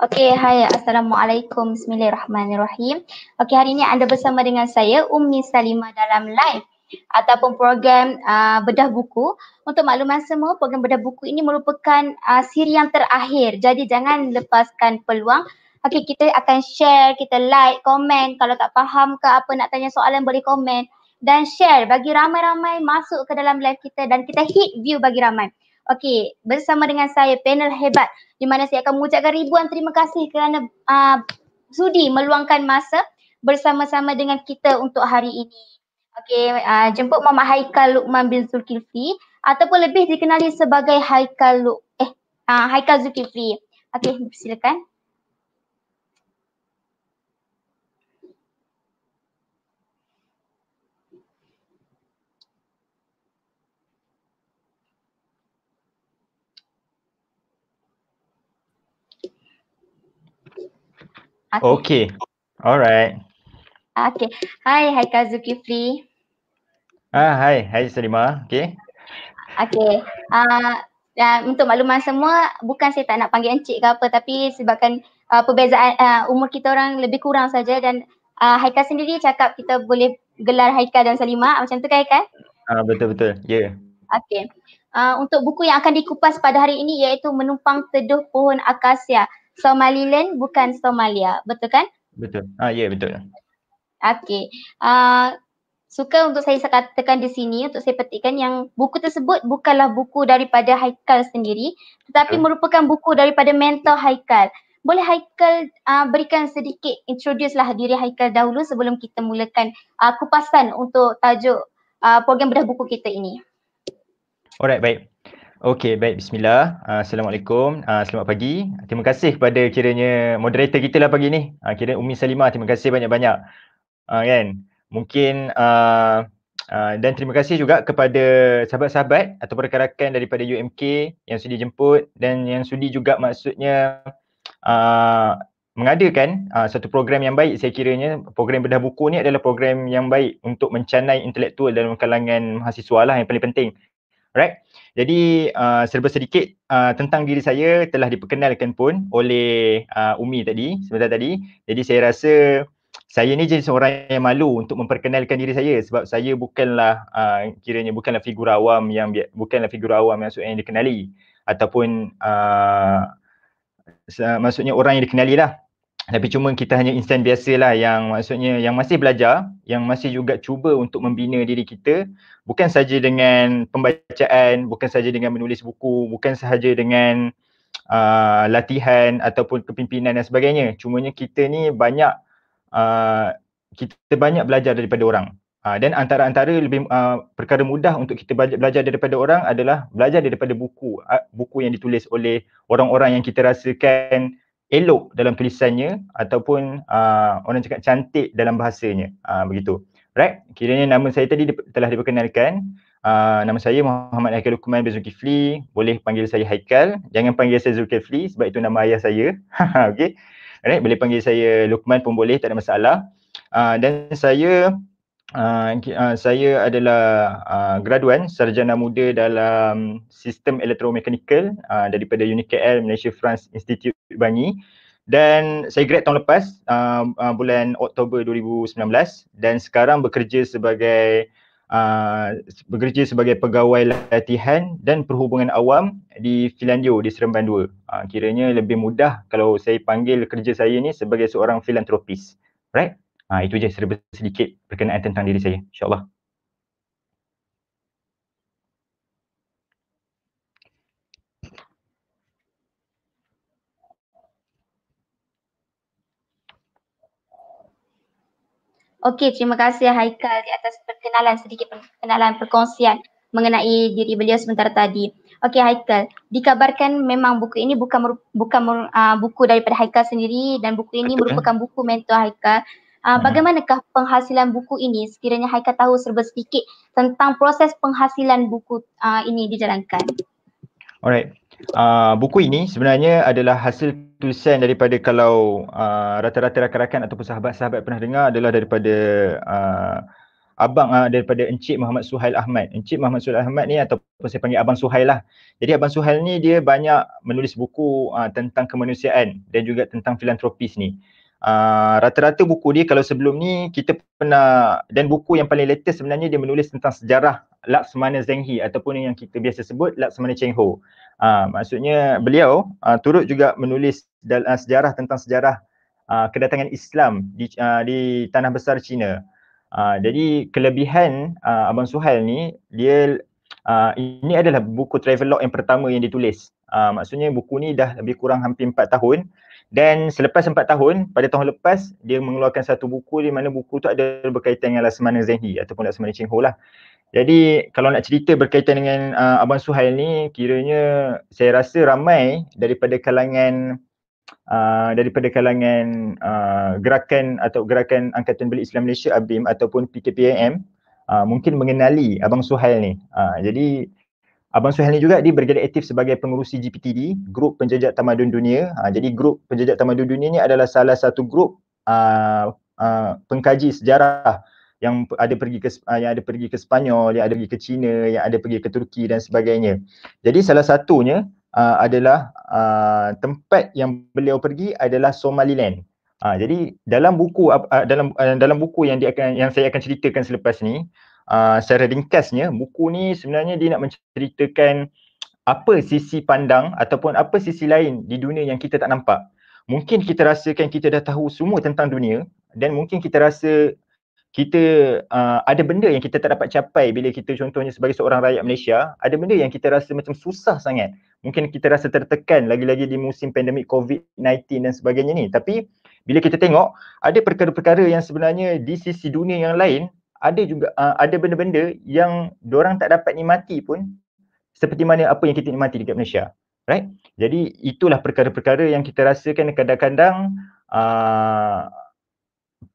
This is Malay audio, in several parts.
Okay, hai. Assalamualaikum. Bismillahirrahmanirrahim. Okay, hari ini anda bersama dengan saya, Umi Salima dalam live ataupun program uh, Bedah Buku. Untuk makluman semua, program Bedah Buku ini merupakan uh, siri yang terakhir. Jadi, jangan lepaskan peluang. Okay, kita akan share, kita like, komen. Kalau tak faham ke apa nak tanya soalan, boleh komen. Dan share bagi ramai-ramai masuk ke dalam live kita dan kita hit view bagi ramai. Okey, bersama dengan saya panel hebat di mana saya akan mengucapkan ribuan terima kasih kerana uh, sudi meluangkan masa bersama-sama dengan kita untuk hari ini. Okey, uh, jemput Mama Haikal Lukman bin Zulkifli ataupun lebih dikenali sebagai Haikal Luk eh uh, Haikal Zulkifli. Okey, silakan. Okay. okay. Alright. Okay. hi hi Kazuki Free. Ah, hi hi Salima. Okay. Okay. Uh, Uh, untuk makluman semua, bukan saya tak nak panggil encik ke apa tapi sebabkan uh, perbezaan uh, umur kita orang lebih kurang saja dan uh, Haikal sendiri cakap kita boleh gelar Haikal dan Salima macam tu kan Haikal? Uh, betul-betul, ya. Yeah. Okay. Uh, untuk buku yang akan dikupas pada hari ini iaitu Menumpang Teduh Pohon Akasia. Somaliland bukan Somalia, betul kan? Betul. Ah, ya, yeah, betul. Okey. Uh, suka untuk saya katakan di sini, untuk saya petikkan yang buku tersebut bukanlah buku daripada Haikal sendiri, tetapi uh. merupakan buku daripada mentor Haikal. Boleh Haikal uh, berikan sedikit introduce lah diri Haikal dahulu sebelum kita mulakan uh, kupasan untuk tajuk uh, program bedah buku kita ini. Alright, baik. Okey, baik. Bismillah. Ah, Assalamualaikum. Ah, selamat pagi. Terima kasih kepada kiranya moderator kita lah pagi ni. Uh, Umi Salimah. Terima kasih banyak-banyak. kan? Mungkin dan terima kasih juga kepada sahabat-sahabat atau rakan-rakan daripada UMK yang sudi jemput dan yang sudi juga maksudnya uh, mengadakan satu program yang baik saya kiranya program bedah buku ni adalah program yang baik untuk mencanai intelektual dalam kalangan mahasiswa lah yang paling penting. Right? Jadi uh, serba sedikit uh, tentang diri saya telah diperkenalkan pun oleh uh, Umi tadi, sebentar tadi. Jadi saya rasa saya ni jenis orang yang malu untuk memperkenalkan diri saya sebab saya bukanlah uh, kiranya bukanlah figura awam yang bukanlah figura awam yang maksudnya yang dikenali ataupun uh, maksudnya orang yang dikenali lah tapi cuma kita hanya instan biasa lah yang maksudnya yang masih belajar, yang masih juga cuba untuk membina diri kita bukan saja dengan pembacaan, bukan saja dengan menulis buku, bukan sahaja dengan uh, latihan ataupun kepimpinan dan sebagainya. Cumanya kita ni banyak uh, kita banyak belajar daripada orang. Uh, dan antara-antara lebih uh, perkara mudah untuk kita belajar daripada orang adalah belajar daripada buku, uh, buku yang ditulis oleh orang-orang yang kita rasakan elok dalam tulisannya ataupun uh, orang cakap cantik dalam bahasanya uh, begitu right kiranya nama saya tadi di, telah diperkenalkan uh, nama saya Muhammad Haikal Lukman bin Zulkifli boleh panggil saya Haikal jangan panggil saya Zulkifli sebab itu nama ayah saya okey right boleh panggil saya Lukman pun boleh tak ada masalah uh, dan saya Uh, saya adalah uh, graduan sarjana muda dalam sistem elektromekanikal uh, daripada UniKL Malaysia France Institute Banyi dan saya grad tahun lepas uh, uh, bulan Oktober 2019 dan sekarang bekerja sebagai uh, bekerja sebagai pegawai latihan dan perhubungan awam di Filandio di Seremban 2. Uh, kiranya lebih mudah kalau saya panggil kerja saya ni sebagai seorang filantropis. Right? Ha, itu je serba sedikit berkenaan tentang diri saya. InsyaAllah. Okey, terima kasih Haikal di atas perkenalan sedikit perkenalan perkongsian mengenai diri beliau sebentar tadi. Okey Haikal, dikabarkan memang buku ini bukan bukan uh, buku daripada Haikal sendiri dan buku ini Betul. merupakan buku mentor Haikal. Uh, bagaimanakah penghasilan buku ini sekiranya Haika tahu serba sedikit tentang proses penghasilan buku uh, ini dijalankan? Alright. Uh, buku ini sebenarnya adalah hasil tulisan daripada kalau uh, rata-rata rakan-rakan ataupun sahabat-sahabat pernah dengar adalah daripada uh, abang uh, daripada Encik Muhammad Suhail Ahmad. Encik Muhammad Suhail Ahmad ni ataupun saya panggil Abang Suhail lah. Jadi Abang Suhail ni dia banyak menulis buku uh, tentang kemanusiaan dan juga tentang filantropis ni. Uh, rata-rata buku dia kalau sebelum ni kita pernah dan buku yang paling latest sebenarnya dia menulis tentang sejarah Laksamana Zenghi ataupun yang kita biasa sebut Laksamana Cheng Ho. Uh, maksudnya beliau uh, turut juga menulis dalam sejarah tentang sejarah uh, kedatangan Islam di, uh, di tanah besar China. Uh, jadi kelebihan uh, Abang Suhail ni dia uh, ini adalah buku travel log yang pertama yang ditulis uh, maksudnya buku ni dah lebih kurang hampir empat tahun dan selepas empat tahun pada tahun lepas dia mengeluarkan satu buku di mana buku tu ada berkaitan dengan Lasmana Zehni ataupun Lasmana Cheng Ho lah jadi kalau nak cerita berkaitan dengan uh, Abang Suhail ni kiranya saya rasa ramai daripada kalangan Uh, daripada kalangan uh, gerakan atau gerakan Angkatan Beli Islam Malaysia ABIM ataupun PKPAM uh, mungkin mengenali Abang Suhail ni. Uh, jadi Abang Suhaili juga dia bergerak aktif sebagai pengurusi GPTD, Grup Penjejak Tamadun Dunia. Ha, jadi Grup Penjejak Tamadun Dunia ni adalah salah satu grup uh, uh, pengkaji sejarah yang ada pergi ke uh, yang ada pergi ke Sepanyol, yang ada pergi ke China, yang ada pergi ke Turki dan sebagainya. Jadi salah satunya uh, adalah uh, tempat yang beliau pergi adalah Somaliland. Uh, jadi dalam buku uh, dalam uh, dalam buku yang dia akan yang saya akan ceritakan selepas ni, Ah, secara ringkasnya buku ni sebenarnya dia nak menceritakan apa sisi pandang ataupun apa sisi lain di dunia yang kita tak nampak. Mungkin kita rasakan kita dah tahu semua tentang dunia dan mungkin kita rasa kita uh, ada benda yang kita tak dapat capai bila kita contohnya sebagai seorang rakyat Malaysia, ada benda yang kita rasa macam susah sangat. Mungkin kita rasa tertekan lagi-lagi di musim pandemik COVID-19 dan sebagainya ni. Tapi bila kita tengok, ada perkara-perkara yang sebenarnya di sisi dunia yang lain ada juga uh, ada benda-benda yang orang tak dapat nikmati pun seperti mana apa yang kita nikmati dekat Malaysia. Right? Jadi itulah perkara-perkara yang kita rasakan kadang-kadang uh,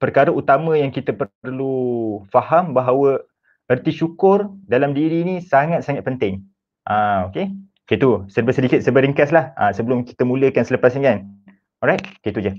perkara utama yang kita perlu faham bahawa erti syukur dalam diri ni sangat-sangat penting. Uh, ah, okay? Okay tu, serba sedikit, serba ringkas uh, sebelum kita mulakan selepas ini, kan. Alright, okay tu je.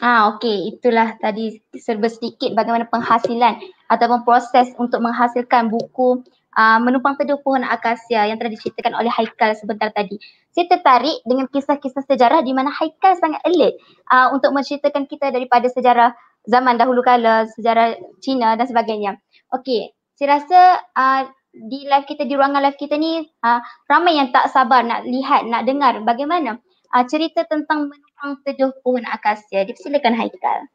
Ah okey itulah tadi serba sedikit bagaimana penghasilan ataupun proses untuk menghasilkan buku uh, menumpang teduh pohon akasia yang telah diceritakan oleh Haikal sebentar tadi. Saya tertarik dengan kisah-kisah sejarah di mana Haikal sangat elit uh, untuk menceritakan kita daripada sejarah zaman dahulu kala, sejarah Cina dan sebagainya. Okey, saya rasa uh, di live kita di ruangan live kita ni uh, ramai yang tak sabar nak lihat, nak dengar bagaimana uh, cerita tentang menumpang teduh pohon Jadi ya, silakan Haikal.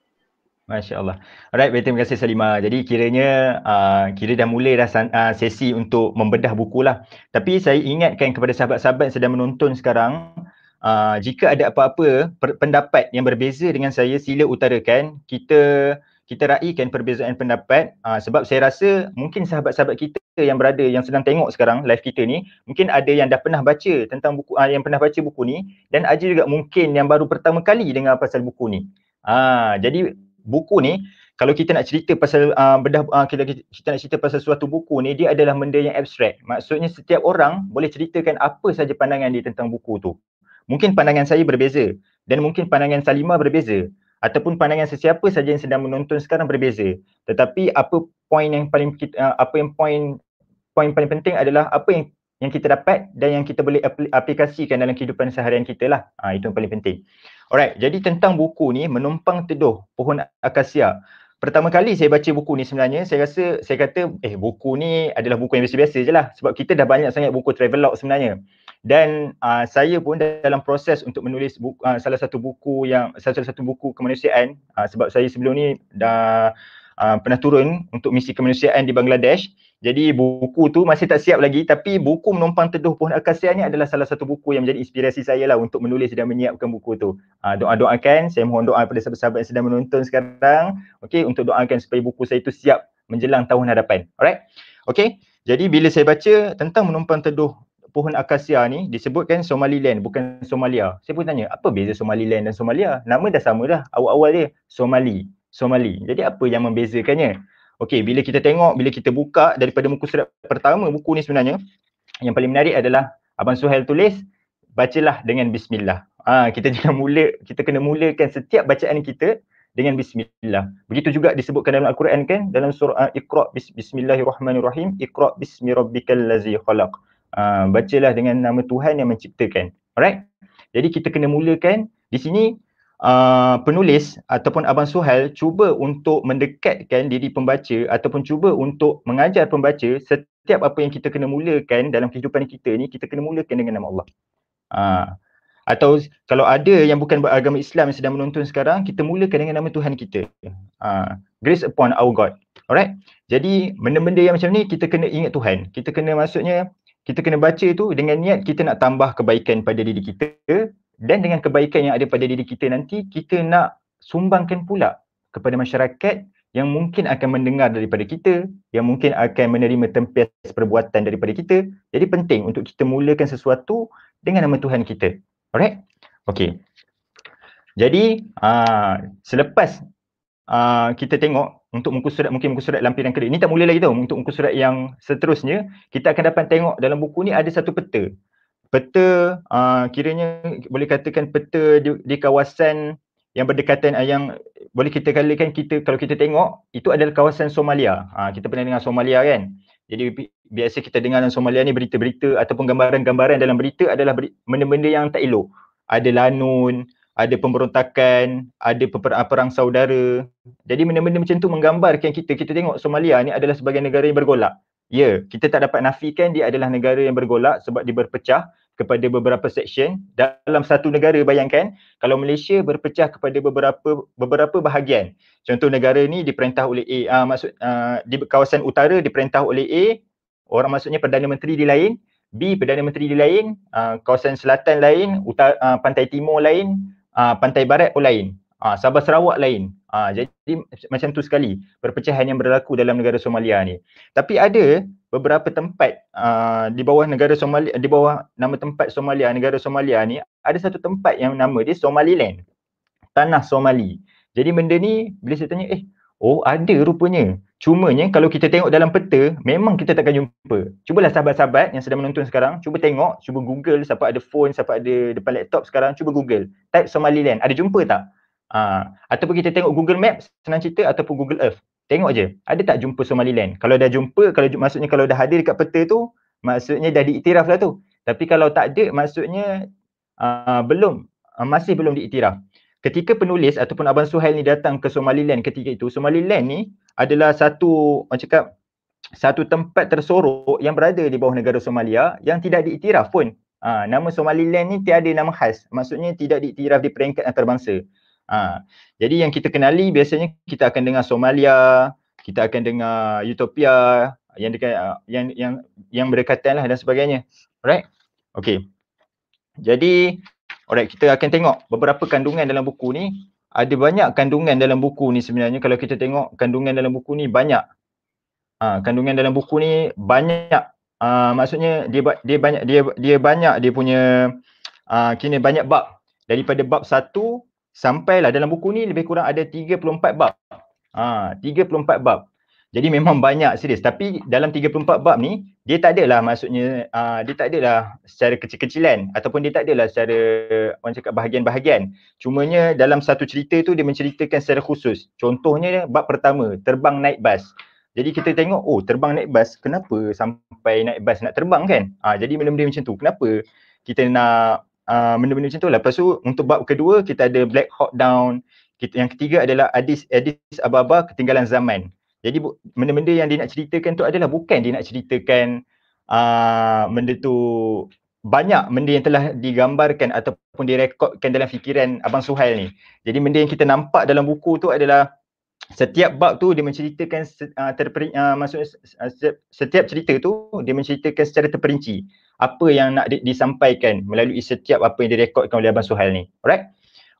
Masya Allah. Alright, baik terima kasih Salima. Jadi kiranya uh, kira dah mula dah san, uh, sesi untuk membedah buku lah. Tapi saya ingatkan kepada sahabat-sahabat yang sedang menonton sekarang, uh, jika ada apa-apa pendapat yang berbeza dengan saya, sila utarakan. Kita kita raihkan perbezaan pendapat uh, sebab saya rasa mungkin sahabat-sahabat kita yang berada yang sedang tengok sekarang live kita ni mungkin ada yang dah pernah baca tentang buku uh, yang pernah baca buku ni dan ada juga mungkin yang baru pertama kali dengar pasal buku ni. Uh, jadi buku ni kalau kita nak cerita pasal uh, bedah uh, kita, kita nak cerita pasal suatu buku ni dia adalah benda yang abstrak. Maksudnya setiap orang boleh ceritakan apa saja pandangan dia tentang buku tu. Mungkin pandangan saya berbeza dan mungkin pandangan Salima berbeza ataupun pandangan sesiapa saja yang sedang menonton sekarang berbeza. Tetapi apa poin yang paling kita, eh, apa yang poin poin paling penting adalah apa yang yang kita dapat dan yang kita boleh aplikasikan dalam kehidupan seharian kita lah. Ha, itu yang paling penting. Alright, jadi tentang buku ni, Menumpang Teduh, Pohon Akasia pertama kali saya baca buku ni sebenarnya saya rasa saya kata eh buku ni adalah buku yang biasa-biasa je lah sebab kita dah banyak sangat buku travel travelogue sebenarnya dan uh, saya pun dalam proses untuk menulis buku, uh, ah, salah satu buku yang salah satu buku kemanusiaan uh, sebab saya sebelum ni dah uh, pernah turun untuk misi kemanusiaan di Bangladesh. Jadi buku tu masih tak siap lagi tapi buku Menumpang Teduh Pohon Akasia ni adalah salah satu buku yang menjadi inspirasi saya lah untuk menulis dan menyiapkan buku tu. Ah, doa-doakan, saya mohon doa pada sahabat-sahabat yang sedang menonton sekarang okay, untuk doakan supaya buku saya tu siap menjelang tahun hadapan. Alright? Okay? Jadi bila saya baca tentang Menumpang Teduh Pohon Akasia ni disebutkan Somaliland bukan Somalia. Saya pun tanya, apa beza Somaliland dan Somalia? Nama dah sama dah awal-awal dia. Somali. Somali. Jadi apa yang membezakannya? Okey, bila kita tengok, bila kita buka daripada muka surat pertama buku ni sebenarnya yang paling menarik adalah Abang Suhail tulis, bacalah dengan bismillah. Ha, kita jangan mula, kita kena mulakan setiap bacaan kita dengan bismillah. Begitu juga disebutkan dalam Al-Quran kan, dalam surah uh, Iqra bismillahirrahmanirrahim, Iqra bismi rabbikal lazi khalaq. Ha, bacalah dengan nama Tuhan yang menciptakan. Alright? Jadi kita kena mulakan di sini Uh, penulis ataupun Abang Suhail cuba untuk mendekatkan diri pembaca ataupun cuba untuk mengajar pembaca setiap apa yang kita kena mulakan dalam kehidupan kita ni kita kena mulakan dengan nama Allah. Uh, atau kalau ada yang bukan beragama Islam yang sedang menonton sekarang kita mulakan dengan nama Tuhan kita. Uh, grace upon our God. Alright? Jadi benda-benda yang macam ni kita kena ingat Tuhan. Kita kena maksudnya kita kena baca tu dengan niat kita nak tambah kebaikan pada diri kita dan dengan hmm. kebaikan yang ada pada diri kita nanti kita nak sumbangkan pula kepada masyarakat yang mungkin akan mendengar daripada kita yang mungkin akan menerima tempias perbuatan daripada kita jadi penting untuk kita mulakan sesuatu dengan nama Tuhan kita alright okey jadi aa, ah, selepas aa, ah, kita tengok untuk muka surat mungkin muka surat lampiran kedua ini, tak mula lagi tau untuk muka surat yang seterusnya kita akan dapat tengok dalam buku ni ada satu peta peta uh, kiranya boleh katakan peta di, di kawasan yang berdekatan ah, yang boleh kita katakan kita kalau kita tengok itu adalah kawasan Somalia. Ha, kita pernah dengar Somalia kan. Jadi bi- biasa kita dengar dalam Somalia ni berita-berita ataupun gambaran-gambaran dalam berita adalah beri- benda-benda yang tak elok. Ada lanun, ada pemberontakan, ada peper- perang saudara. Jadi benda-benda macam tu menggambarkan kita kita tengok Somalia ni adalah sebagai negara yang bergolak. Ya, yeah, kita tak dapat nafikan dia adalah negara yang bergolak sebab dia berpecah kepada beberapa section dalam satu negara bayangkan kalau Malaysia berpecah kepada beberapa beberapa bahagian contoh negara ni diperintah oleh A uh, maksud uh, di kawasan utara diperintah oleh A orang maksudnya perdana menteri di lain B perdana menteri di lain uh, kawasan selatan lain utara, uh, pantai timur lain uh, pantai barat pun lain uh, Sabah Sarawak lain uh, jadi macam tu sekali perpecahan yang berlaku dalam negara Somalia ni tapi ada beberapa tempat uh, di bawah negara Somalia di bawah nama tempat Somalia negara Somalia ni ada satu tempat yang nama dia Somaliland tanah Somali jadi benda ni bila saya tanya eh oh ada rupanya cumanya kalau kita tengok dalam peta memang kita takkan jumpa cubalah sahabat-sahabat yang sedang menonton sekarang cuba tengok cuba google siapa ada phone siapa ada depan laptop sekarang cuba google type Somaliland ada jumpa tak Uh, ataupun kita tengok Google Maps senang cerita ataupun Google Earth Tengok je, ada tak jumpa Somaliland? Kalau dah jumpa, kalau maksudnya kalau dah hadir dekat peta tu, maksudnya dah diiktiraf lah tu. Tapi kalau tak ada, maksudnya uh, belum, uh, masih belum diiktiraf. Ketika penulis ataupun Abang Suhail ni datang ke Somaliland ketika itu, Somaliland ni adalah satu, orang cakap, satu tempat tersorok yang berada di bawah negara Somalia yang tidak diiktiraf pun. Uh, nama Somaliland ni tiada nama khas. Maksudnya tidak diiktiraf di peringkat antarabangsa. Ha. Jadi yang kita kenali biasanya kita akan dengar Somalia, kita akan dengar Utopia yang dekat ah, yang yang yang berdekatan lah dan sebagainya. Alright? Okay. Jadi alright kita akan tengok beberapa kandungan dalam buku ni. Ada banyak kandungan dalam buku ni sebenarnya kalau kita tengok kandungan dalam buku ni banyak. Ha, kandungan dalam buku ni banyak ha, maksudnya dia dia banyak dia dia banyak dia punya uh, ha, kini banyak bab daripada bab 1 sampailah dalam buku ni lebih kurang ada 34 bab. Ha, 34 bab. Jadi memang banyak serius. Tapi dalam 34 bab ni, dia tak adalah maksudnya, uh, dia tak adalah secara kecil-kecilan ataupun dia tak adalah secara orang cakap bahagian-bahagian. Cumanya dalam satu cerita tu dia menceritakan secara khusus. Contohnya bab pertama, terbang naik bas. Jadi kita tengok, oh terbang naik bas, kenapa sampai naik bas nak terbang kan? Ha, jadi benda-benda macam tu, kenapa kita nak Ah, benda-benda macam tu. Lah. Lepas tu untuk bab kedua kita ada Black Hawk Down. Kita, yang ketiga adalah Adis Adis Ababa Ketinggalan Zaman. Jadi bu, benda-benda yang dia nak ceritakan tu adalah bukan dia nak ceritakan aa, ah, benda tu banyak benda yang telah digambarkan ataupun direkodkan dalam fikiran Abang Suhail ni. Jadi benda yang kita nampak dalam buku tu adalah setiap bab tu dia menceritakan uh, ah, terperinci uh, maksudnya uh, setiap, setiap cerita tu dia menceritakan secara terperinci apa yang nak di, disampaikan melalui setiap apa yang direkodkan oleh Abang Suhail ni. Alright?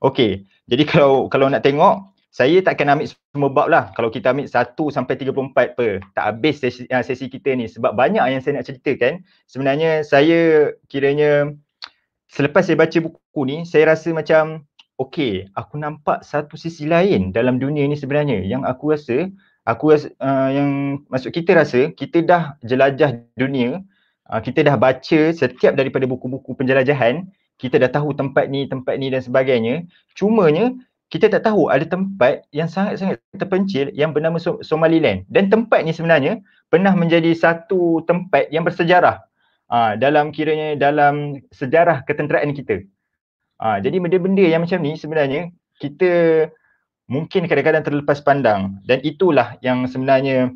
Okay. Jadi kalau kalau nak tengok, saya takkan ambil semua bab lah. Kalau kita ambil satu sampai tiga puluh empat per, tak habis sesi, ah, sesi kita ni. Sebab banyak yang saya nak ceritakan. Sebenarnya saya kiranya selepas saya baca buku ni, saya rasa macam okay, aku nampak satu sisi lain dalam dunia ni sebenarnya yang aku rasa Aku rasa, uh, yang masuk kita rasa kita dah jelajah dunia Ah, kita dah baca setiap daripada buku-buku penjelajahan kita dah tahu tempat ni, tempat ni dan sebagainya cumanya kita tak tahu ada tempat yang sangat-sangat terpencil yang bernama Som- Somaliland dan tempat ni sebenarnya pernah menjadi satu tempat yang bersejarah aa, ah, dalam kiranya dalam sejarah ketenteraan kita aa, ah, jadi benda-benda yang macam ni sebenarnya kita mungkin kadang-kadang terlepas pandang dan itulah yang sebenarnya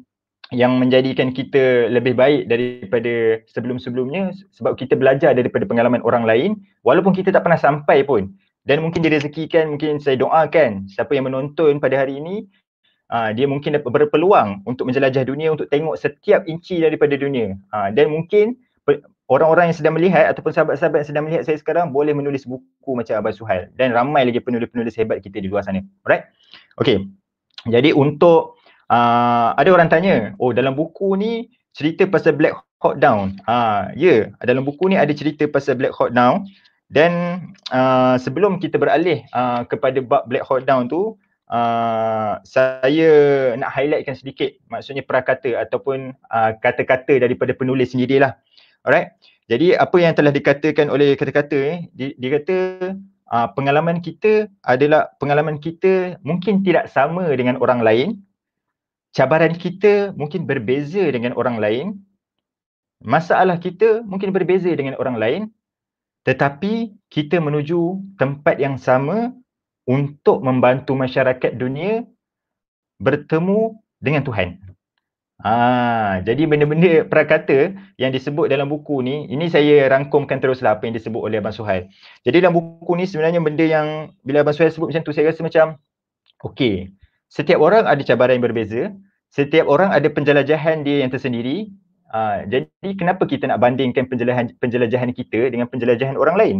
yang menjadikan kita lebih baik daripada sebelum-sebelumnya sebab kita belajar daripada pengalaman orang lain walaupun kita tak pernah sampai pun dan mungkin direzekikan mungkin saya doakan siapa yang menonton pada hari ini ah, dia mungkin dapat berpeluang untuk menjelajah dunia untuk tengok setiap inci daripada dunia ah, dan mungkin orang-orang yang sedang melihat ataupun sahabat-sahabat yang sedang melihat saya sekarang boleh menulis buku macam Abah Suhail dan ramai lagi penulis-penulis hebat kita di luar sana. Alright? Okay. Jadi untuk uh, ada orang tanya, oh dalam buku ni cerita pasal Black Hawk Down. Uh, ah yeah, ya, dalam buku ni ada cerita pasal Black Hawk Down. Dan uh, sebelum kita beralih uh, kepada bab Black Hawk Down tu, uh, saya nak highlightkan sedikit maksudnya perakata ataupun uh, kata-kata daripada penulis sendirilah. Alright. Jadi apa yang telah dikatakan oleh kata-kata ni, eh, dia, dia kata uh, pengalaman kita adalah pengalaman kita mungkin tidak sama dengan orang lain cabaran kita mungkin berbeza dengan orang lain masalah kita mungkin berbeza dengan orang lain tetapi kita menuju tempat yang sama untuk membantu masyarakat dunia bertemu dengan Tuhan. Ha, jadi benda-benda prakata yang disebut dalam buku ni, ini saya rangkumkan teruslah apa yang disebut oleh Abang Suhail. Jadi dalam buku ni sebenarnya benda yang bila Abang Suhail sebut macam tu, saya rasa macam okey, setiap orang ada cabaran yang berbeza, setiap orang ada penjelajahan dia yang tersendiri. Uh, jadi kenapa kita nak bandingkan penjelajahan penjelajahan kita dengan penjelajahan orang lain?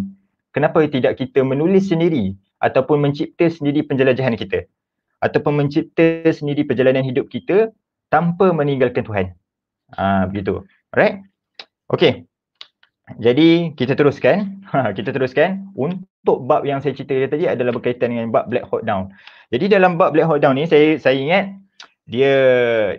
Kenapa tidak kita menulis sendiri ataupun mencipta sendiri penjelajahan kita? Ataupun mencipta sendiri perjalanan hidup kita tanpa meninggalkan Tuhan? uh, begitu. Alright? Okay. Jadi kita teruskan, ha, kita teruskan untuk bab yang saya cerita tadi adalah berkaitan dengan bab black hole down. Jadi dalam bab black hole down ni saya saya ingat dia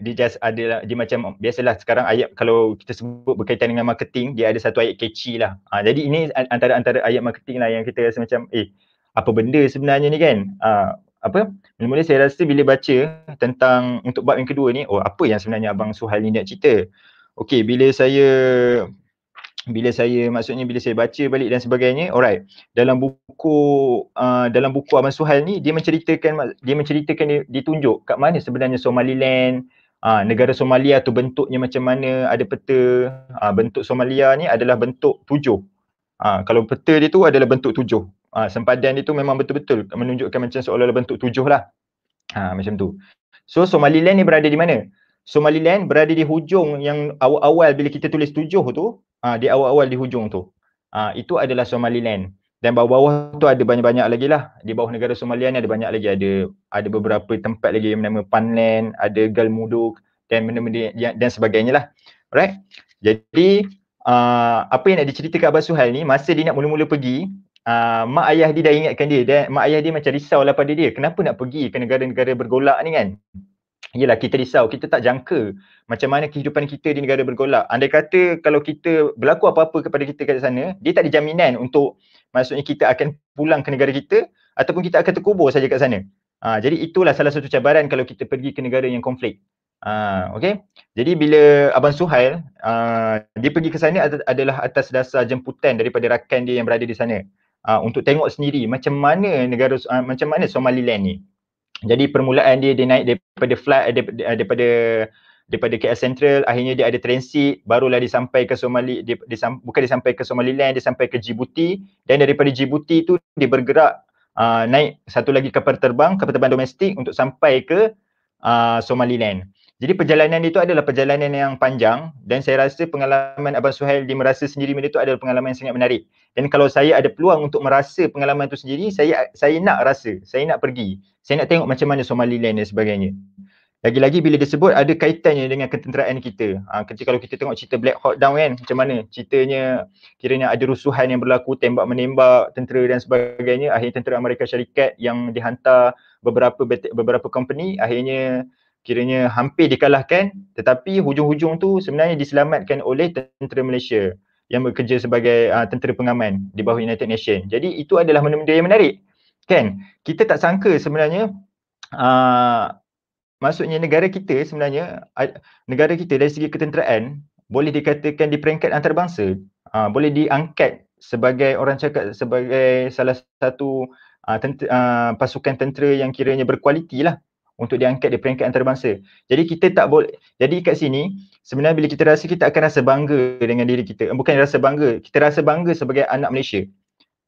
dia just ada dia macam biasalah sekarang ayat kalau kita sebut berkaitan dengan marketing dia ada satu ayat catchy lah. Ha, jadi ini antara-antara ayat marketing lah yang kita rasa macam eh apa benda sebenarnya ni kan. Ha, apa? Mula-mula saya rasa bila baca tentang untuk bab yang kedua ni oh apa yang sebenarnya Abang Suhal ni nak cerita. Okey bila saya bila saya maksudnya bila saya baca balik dan sebagainya alright dalam buku uh, dalam buku Abang Suhail ni dia menceritakan dia menceritakan dia, tunjuk kat mana sebenarnya Somaliland uh, negara Somalia tu bentuknya macam mana ada peta uh, bentuk Somalia ni adalah bentuk tujuh uh, kalau peta dia tu adalah bentuk tujuh uh, sempadan dia tu memang betul-betul menunjukkan macam seolah-olah bentuk tujuh lah uh, macam tu so Somaliland ni berada di mana Somaliland berada di hujung yang awal-awal bila kita tulis tujuh tu uh, di awal-awal di hujung tu uh, itu adalah Somaliland dan bawah-bawah tu ada banyak-banyak lagi lah di bawah negara Somalia ni ada banyak lagi ada ada beberapa tempat lagi yang bernama Panland ada Galmudug dan benda-benda dan sebagainya lah alright jadi uh, apa yang nak diceritakan Abah Suhail ni masa dia nak mula-mula pergi Uh, mak ayah dia dah ingatkan dia dan mak ayah dia macam risau lah pada dia kenapa nak pergi ke negara-negara bergolak ni kan ialah kita risau, kita tak jangka macam mana kehidupan kita di negara bergolak. Anda kata kalau kita berlaku apa-apa kepada kita kat sana, dia tak ada jaminan untuk maksudnya kita akan pulang ke negara kita ataupun kita akan terkubur saja kat sana. Ha, jadi itulah salah satu cabaran kalau kita pergi ke negara yang konflik. Ha, okay? Jadi bila Abang Suhail, ha, dia pergi ke sana adalah atas dasar jemputan daripada rakan dia yang berada di sana. Uh, untuk tengok sendiri macam mana negara uh, macam mana Somaliland ni jadi permulaan dia dia naik daripada flat, eh, eh, daripada daripada, daripada KL Central akhirnya dia ada transit barulah dia sampai ke Somali dia, dia bukan dia sampai ke Somaliland dia sampai ke Djibouti dan daripada Djibouti tu dia bergerak uh, naik satu lagi kapal terbang kapal terbang domestik untuk sampai ke uh, Somaliland. Jadi perjalanan itu adalah perjalanan yang panjang dan saya rasa pengalaman Abang Suhail di merasa sendiri benda itu adalah pengalaman yang sangat menarik. Dan kalau saya ada peluang untuk merasa pengalaman itu sendiri, saya saya nak rasa, saya nak pergi. Saya nak tengok macam mana Somaliland dan sebagainya. Lagi-lagi bila disebut ada kaitannya dengan ketenteraan kita. Ha, ketika kalau kita tengok cerita Black Hawk Down kan, macam mana ceritanya kiranya ada rusuhan yang berlaku, tembak-menembak tentera dan sebagainya. Akhirnya tentera Amerika Syarikat yang dihantar beberapa beberapa company akhirnya kiranya hampir dikalahkan tetapi hujung-hujung tu sebenarnya diselamatkan oleh tentera Malaysia yang bekerja sebagai uh, tentera pengaman di bawah United Nations. Jadi itu adalah benda-benda yang menarik. Kan? Kita tak sangka sebenarnya uh, maksudnya negara kita sebenarnya negara kita dari segi ketenteraan boleh dikatakan di peringkat antarabangsa. Uh, boleh diangkat sebagai orang cakap sebagai salah satu uh, tentera, uh, pasukan tentera yang kiranya berkualiti lah untuk diangkat di peringkat antarabangsa. Jadi kita tak boleh jadi kat sini sebenarnya bila kita rasa kita akan rasa bangga dengan diri kita. Eh, bukan rasa bangga, kita rasa bangga sebagai anak Malaysia.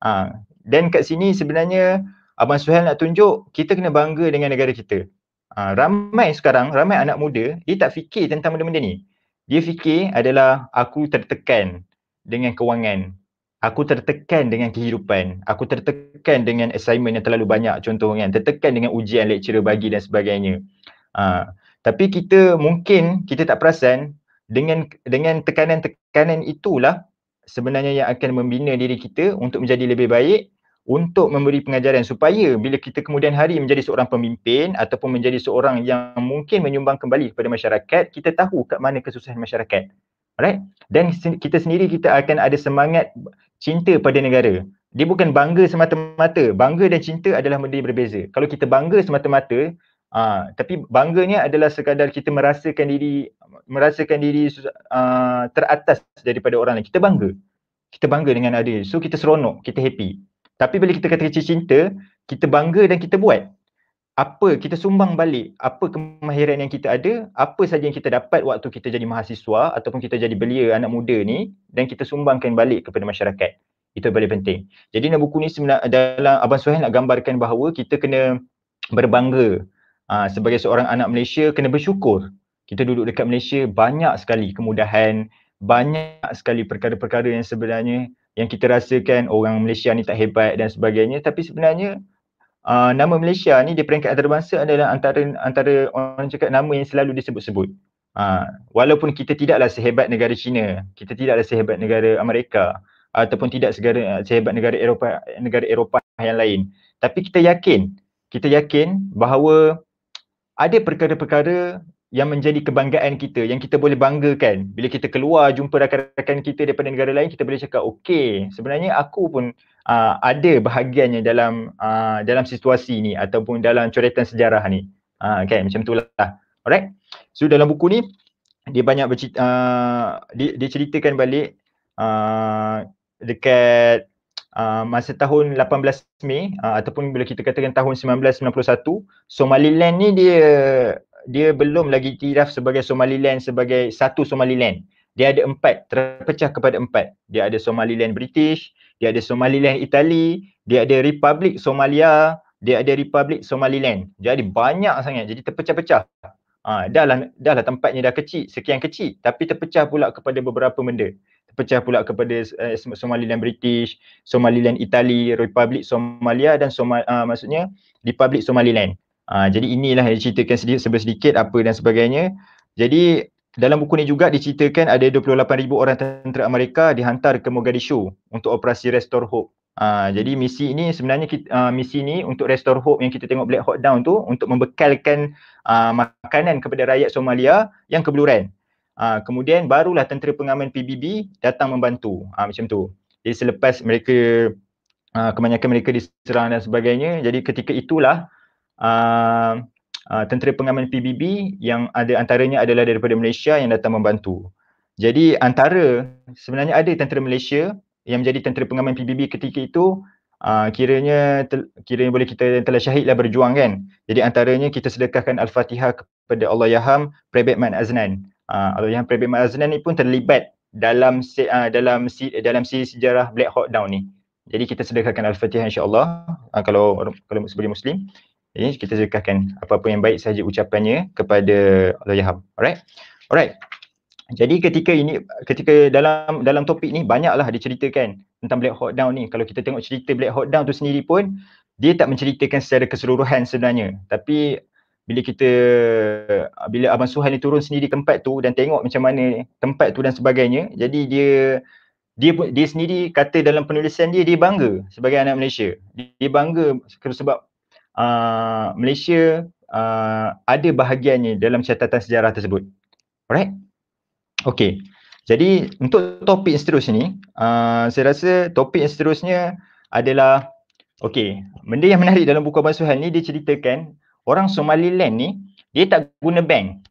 Ha. Dan kat sini sebenarnya Abang Suhail nak tunjuk kita kena bangga dengan negara kita. Ha. ramai sekarang, ramai anak muda dia tak fikir tentang benda-benda ni. Dia fikir adalah aku tertekan dengan kewangan, aku tertekan dengan kehidupan, aku tertekan dengan assignment yang terlalu banyak contohnya, kan, tertekan dengan ujian lecturer bagi dan sebagainya. Uh, tapi kita mungkin kita tak perasan dengan dengan tekanan-tekanan itulah sebenarnya yang akan membina diri kita untuk menjadi lebih baik untuk memberi pengajaran supaya bila kita kemudian hari menjadi seorang pemimpin ataupun menjadi seorang yang mungkin menyumbang kembali kepada masyarakat, kita tahu kat mana kesusahan masyarakat. Alright? Dan kita sendiri kita akan ada semangat cinta pada negara. Dia bukan bangga semata-mata. Bangga dan cinta adalah benda yang berbeza. Kalau kita bangga semata-mata, uh, tapi bangganya adalah sekadar kita merasakan diri merasakan diri uh, teratas daripada orang lain. Kita bangga. Kita bangga dengan adil. So kita seronok, kita happy. Tapi bila kita kata cinta, kita bangga dan kita buat apa kita sumbang balik apa kemahiran yang kita ada apa saja yang kita dapat waktu kita jadi mahasiswa ataupun kita jadi belia anak muda ni dan kita sumbangkan balik kepada masyarakat itu paling penting jadi dalam buku ni sebenarnya dalam abang Suhail nak gambarkan bahawa kita kena berbangga aa, ha, sebagai seorang anak Malaysia kena bersyukur kita duduk dekat Malaysia banyak sekali kemudahan banyak sekali perkara-perkara yang sebenarnya yang kita rasakan orang Malaysia ni tak hebat dan sebagainya tapi sebenarnya uh, nama Malaysia ni di peringkat antarabangsa adalah antara antara orang cakap nama yang selalu disebut-sebut. Uh, walaupun kita tidaklah sehebat negara China, kita tidaklah sehebat negara Amerika ataupun tidak segera, sehebat negara Eropah negara Eropah yang lain. Tapi kita yakin, kita yakin bahawa ada perkara-perkara yang menjadi kebanggaan kita, yang kita boleh banggakan. Bila kita keluar jumpa rakan-rakan kita daripada negara lain, kita boleh cakap, okey, sebenarnya aku pun uh, uh, ada bahagiannya dalam uh, dalam situasi ni ataupun dalam coretan sejarah ni. Uh, kan macam itulah. Alright. So dalam buku ni dia banyak bercerita, uh, dia, dia ceritakan balik uh, dekat uh, masa tahun 18 Mei uh, ataupun bila kita katakan tahun 1991 Somaliland ni dia dia belum lagi tiraf sebagai Somaliland sebagai satu Somaliland. Dia ada empat, terpecah kepada empat. Dia ada Somaliland British, dia ada Somaliland Itali, dia ada Republik Somalia, dia ada Republik Somaliland. Jadi banyak sangat. Jadi terpecah-pecah. Ha, dah lah, dah lah tempatnya dah kecil, sekian kecil. Tapi terpecah pula kepada beberapa benda. Terpecah pula kepada uh, Somaliland British, Somaliland Itali, Republik Somalia dan Soma, uh, maksudnya Republik Somaliland. Ha, jadi inilah yang diceritakan sedikit, sebesedikit apa dan sebagainya. Jadi dalam buku ni juga diceritakan ada 28,000 orang tentera Amerika dihantar ke Mogadishu untuk operasi Restore Hope. Uh, jadi misi ini sebenarnya kita, uh, misi ini untuk Restore Hope yang kita tengok Black Hawk Down tu untuk membekalkan uh, makanan kepada rakyat Somalia yang kebeluran. Uh, kemudian barulah tentera pengaman PBB datang membantu uh, macam tu. Jadi selepas mereka uh, kebanyakan mereka diserang dan sebagainya jadi ketika itulah uh, uh, tentera pengaman PBB yang ada antaranya adalah daripada Malaysia yang datang membantu. Jadi antara sebenarnya ada tentera Malaysia yang menjadi tentera pengaman PBB ketika itu uh, kiranya tel, kiranya boleh kita telah syahidlah berjuang kan. Jadi antaranya kita sedekahkan al-Fatihah kepada Allah Yaham Prebet Man Aznan. Uh, Allah Yaham Prebet Man Aznan ni pun terlibat dalam uh, dalam si, dalam si sejarah Black Hawk Down ni. Jadi kita sedekahkan al-Fatihah insya-Allah uh, kalau kalau sebagai muslim. Jadi kita sedekahkan apa-apa yang baik saja ucapannya kepada Allah Yaham. Alright? Alright. Jadi ketika ini ketika dalam dalam topik ni banyaklah diceritakan tentang Black hot Down ni. Kalau kita tengok cerita Black hot Down tu sendiri pun dia tak menceritakan secara keseluruhan sebenarnya. Tapi bila kita bila Abang Suhan ni turun sendiri tempat tu dan tengok macam mana tempat tu dan sebagainya, jadi dia dia pun dia sendiri kata dalam penulisan dia dia bangga sebagai anak Malaysia. Dia bangga sebab uh, Malaysia uh, ada bahagiannya dalam catatan sejarah tersebut. Alright? Okay. Jadi untuk topik yang seterusnya ni, uh, saya rasa topik yang seterusnya adalah okay, benda yang menarik dalam buku Abang Suhan ni dia ceritakan orang Somaliland ni dia tak guna bank.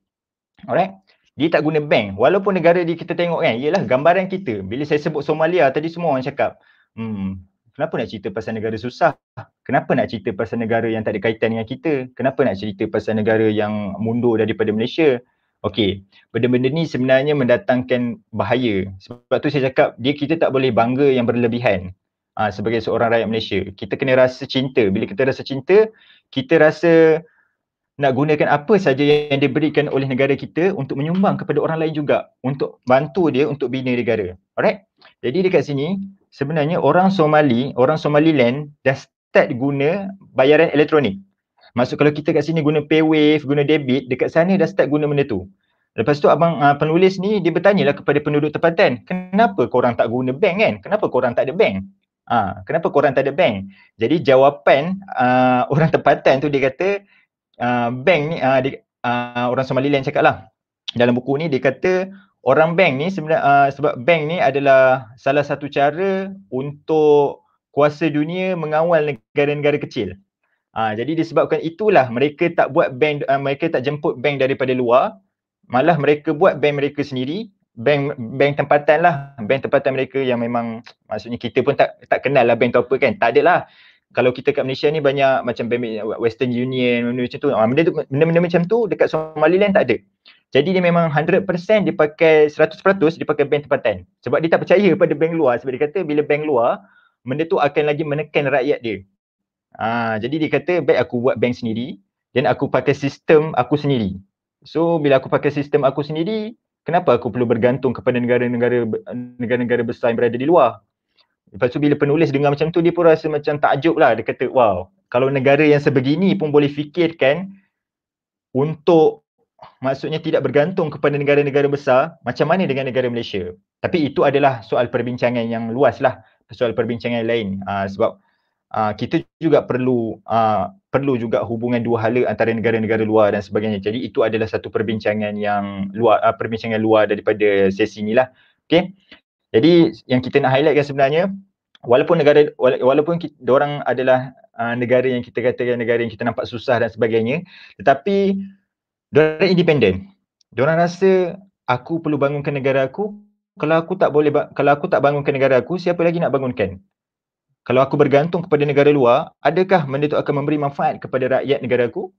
Alright? Dia tak guna bank. Walaupun negara dia kita tengok kan, ialah gambaran kita. Bila saya sebut Somalia tadi semua orang cakap, hmm, kenapa nak cerita pasal negara susah? Kenapa nak cerita pasal negara yang tak ada kaitan dengan kita? Kenapa nak cerita pasal negara yang mundur daripada Malaysia? Okey, benda-benda ni sebenarnya mendatangkan bahaya. Sebab tu saya cakap dia kita tak boleh bangga yang berlebihan aa, ah, sebagai seorang rakyat Malaysia. Kita kena rasa cinta. Bila kita rasa cinta, kita rasa nak gunakan apa saja yang diberikan oleh negara kita untuk menyumbang kepada orang lain juga untuk bantu dia untuk bina negara. Alright? Jadi dekat sini sebenarnya orang Somali, orang Somaliland dah start guna bayaran elektronik. Maksud kalau kita kat sini guna paywave, guna debit, dekat sana dah start guna benda tu. Lepas tu abang uh, penulis ni dia bertanyalah kepada penduduk tempatan, kenapa korang tak guna bank kan? Kenapa korang tak ada bank? Ha, kenapa korang tak ada bank? Jadi jawapan uh, orang tempatan tu dia kata uh, bank ni, uh, dia, uh, orang Somaliland cakap lah dalam buku ni dia kata orang bank ni sebenarnya uh, sebab bank ni adalah salah satu cara untuk kuasa dunia mengawal negara-negara kecil. Uh, jadi disebabkan itulah mereka tak buat bank uh, mereka tak jemput bank daripada luar, malah mereka buat bank mereka sendiri, bank bank tempatan lah, bank tempatan mereka yang memang maksudnya kita pun tak tak kenal lah bank tu apa kan. Tak ada lah. kalau kita kat Malaysia ni banyak macam bank Western Union benda tu. Benda-benda macam tu dekat Somaliland tak ada. Jadi dia memang 100% dia pakai 100% dia pakai bank tempatan. Sebab dia tak percaya pada bank luar sebab dia kata bila bank luar benda tu akan lagi menekan rakyat dia. Ha, jadi dia kata baik aku buat bank sendiri dan aku pakai sistem aku sendiri. So bila aku pakai sistem aku sendiri kenapa aku perlu bergantung kepada negara-negara negara-negara besar yang berada di luar. Lepas tu bila penulis dengar macam tu dia pun rasa macam takjub lah. Dia kata wow kalau negara yang sebegini pun boleh fikirkan untuk maksudnya tidak bergantung kepada negara-negara besar macam mana dengan negara Malaysia tapi itu adalah soal perbincangan yang luas lah soal perbincangan lain uh, sebab uh, kita juga perlu uh, perlu juga hubungan dua hala antara negara-negara luar dan sebagainya jadi itu adalah satu perbincangan yang luar uh, perbincangan luar daripada sesi ni lah okay? jadi yang kita nak highlightkan sebenarnya walaupun negara walaupun orang adalah uh, negara yang kita katakan negara yang kita nampak susah dan sebagainya tetapi Diorang independen. Diorang rasa aku perlu bangunkan negara aku. Kalau aku tak boleh kalau aku tak bangunkan negara aku, siapa lagi nak bangunkan? Kalau aku bergantung kepada negara luar, adakah benda itu akan memberi manfaat kepada rakyat negara aku?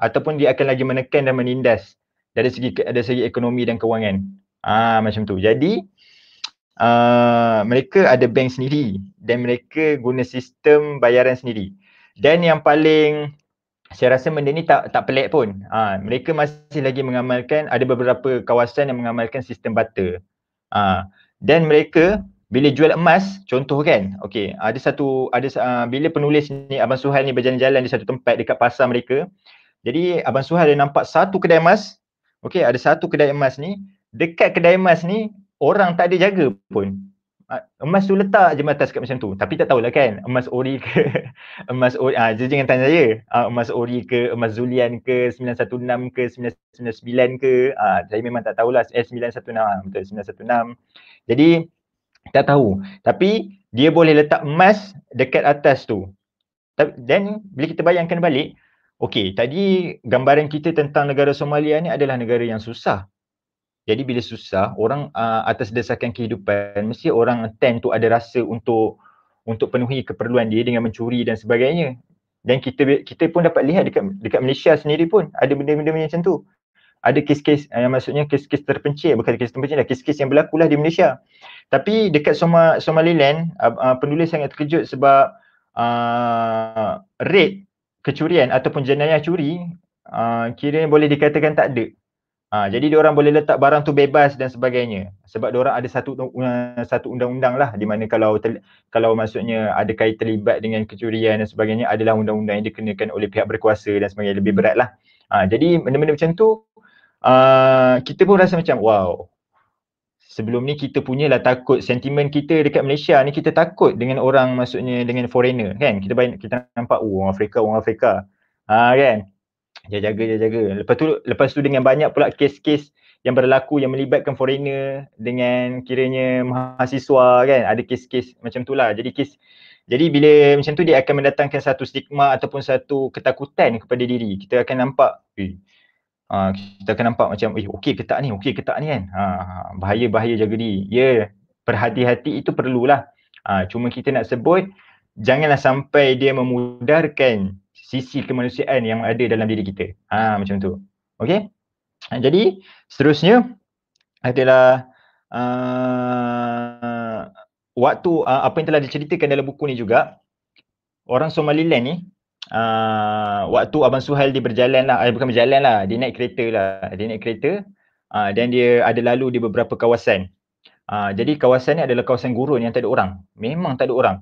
Ataupun dia akan lagi menekan dan menindas dari segi dari segi ekonomi dan kewangan? Ah macam tu. Jadi uh, mereka ada bank sendiri dan mereka guna sistem bayaran sendiri. Dan yang paling saya rasa benda ni tak tak pelik pun. Ha, mereka masih lagi mengamalkan ada beberapa kawasan yang mengamalkan sistem barter. Ha, dan mereka bila jual emas, contoh kan, okay, ada satu, ada uh, bila penulis ni, Abang Suhail ni berjalan-jalan di satu tempat dekat pasar mereka, jadi Abang Suhail dia nampak satu kedai emas, okey, ada satu kedai emas ni, dekat kedai emas ni, orang tak ada jaga pun. Ah, emas tu letak je atas kat macam tu tapi tak tahulah kan emas ori ke emas ori ah uh, jangan tanya saya uh, emas ori ke emas zulian ke 916 ke 999 ke ah uh, saya memang tak tahulah eh 916 ah, betul 916 jadi tak tahu tapi dia boleh letak emas dekat atas tu dan bila kita bayangkan balik Okey, tadi gambaran kita tentang negara Somalia ni adalah negara yang susah. Jadi bila susah, orang uh, atas dasarkan kehidupan mesti orang tend tu ada rasa untuk untuk penuhi keperluan dia dengan mencuri dan sebagainya. Dan kita kita pun dapat lihat dekat dekat Malaysia sendiri pun ada benda-benda macam tu. Ada kes-kes yang eh, maksudnya kes-kes terpencil bukan kes terpencil lah kes-kes yang berlaku lah di Malaysia. Tapi dekat Soma, Somaliland uh, uh, penulis sangat terkejut sebab uh, rate kecurian ataupun jenayah curi uh, kira boleh dikatakan tak ada. Ha, jadi orang boleh letak barang tu bebas dan sebagainya. Sebab orang ada satu satu undang-undang lah di mana kalau ter, kalau maksudnya ada kait terlibat dengan kecurian dan sebagainya adalah undang-undang yang dikenakan oleh pihak berkuasa dan sebagainya lebih berat lah. Ha, jadi benda-benda macam tu uh, kita pun rasa macam wow sebelum ni kita punya lah takut sentimen kita dekat Malaysia ni kita takut dengan orang maksudnya dengan foreigner kan kita banyak kita nampak oh, orang Afrika orang Afrika ha, kan dia jaga dia jaga lepas tu lepas tu dengan banyak pula kes-kes yang berlaku yang melibatkan foreigner dengan kiranya mahasiswa kan ada kes-kes macam tu lah jadi kes jadi bila macam tu dia akan mendatangkan satu stigma ataupun satu ketakutan kepada diri kita akan nampak eh kita akan nampak macam eh okey ke tak ni okey ke tak ni kan ha, ha, bahaya-bahaya jaga diri ya yeah, berhati-hati itu perlulah uh, cuma kita nak sebut janganlah sampai dia memudarkan sisi kemanusiaan yang ada dalam diri kita. Ha macam tu. Okey. Ha, jadi seterusnya adalah uh, waktu uh, apa yang telah diceritakan dalam buku ni juga orang Somaliland ni uh, waktu Abang Suhail dia berjalan lah, eh, bukan berjalan lah, dia naik kereta lah, dia naik kereta uh, dan dia ada lalu di beberapa kawasan. Uh, jadi kawasan ni adalah kawasan gurun yang tak ada orang. Memang tak ada orang.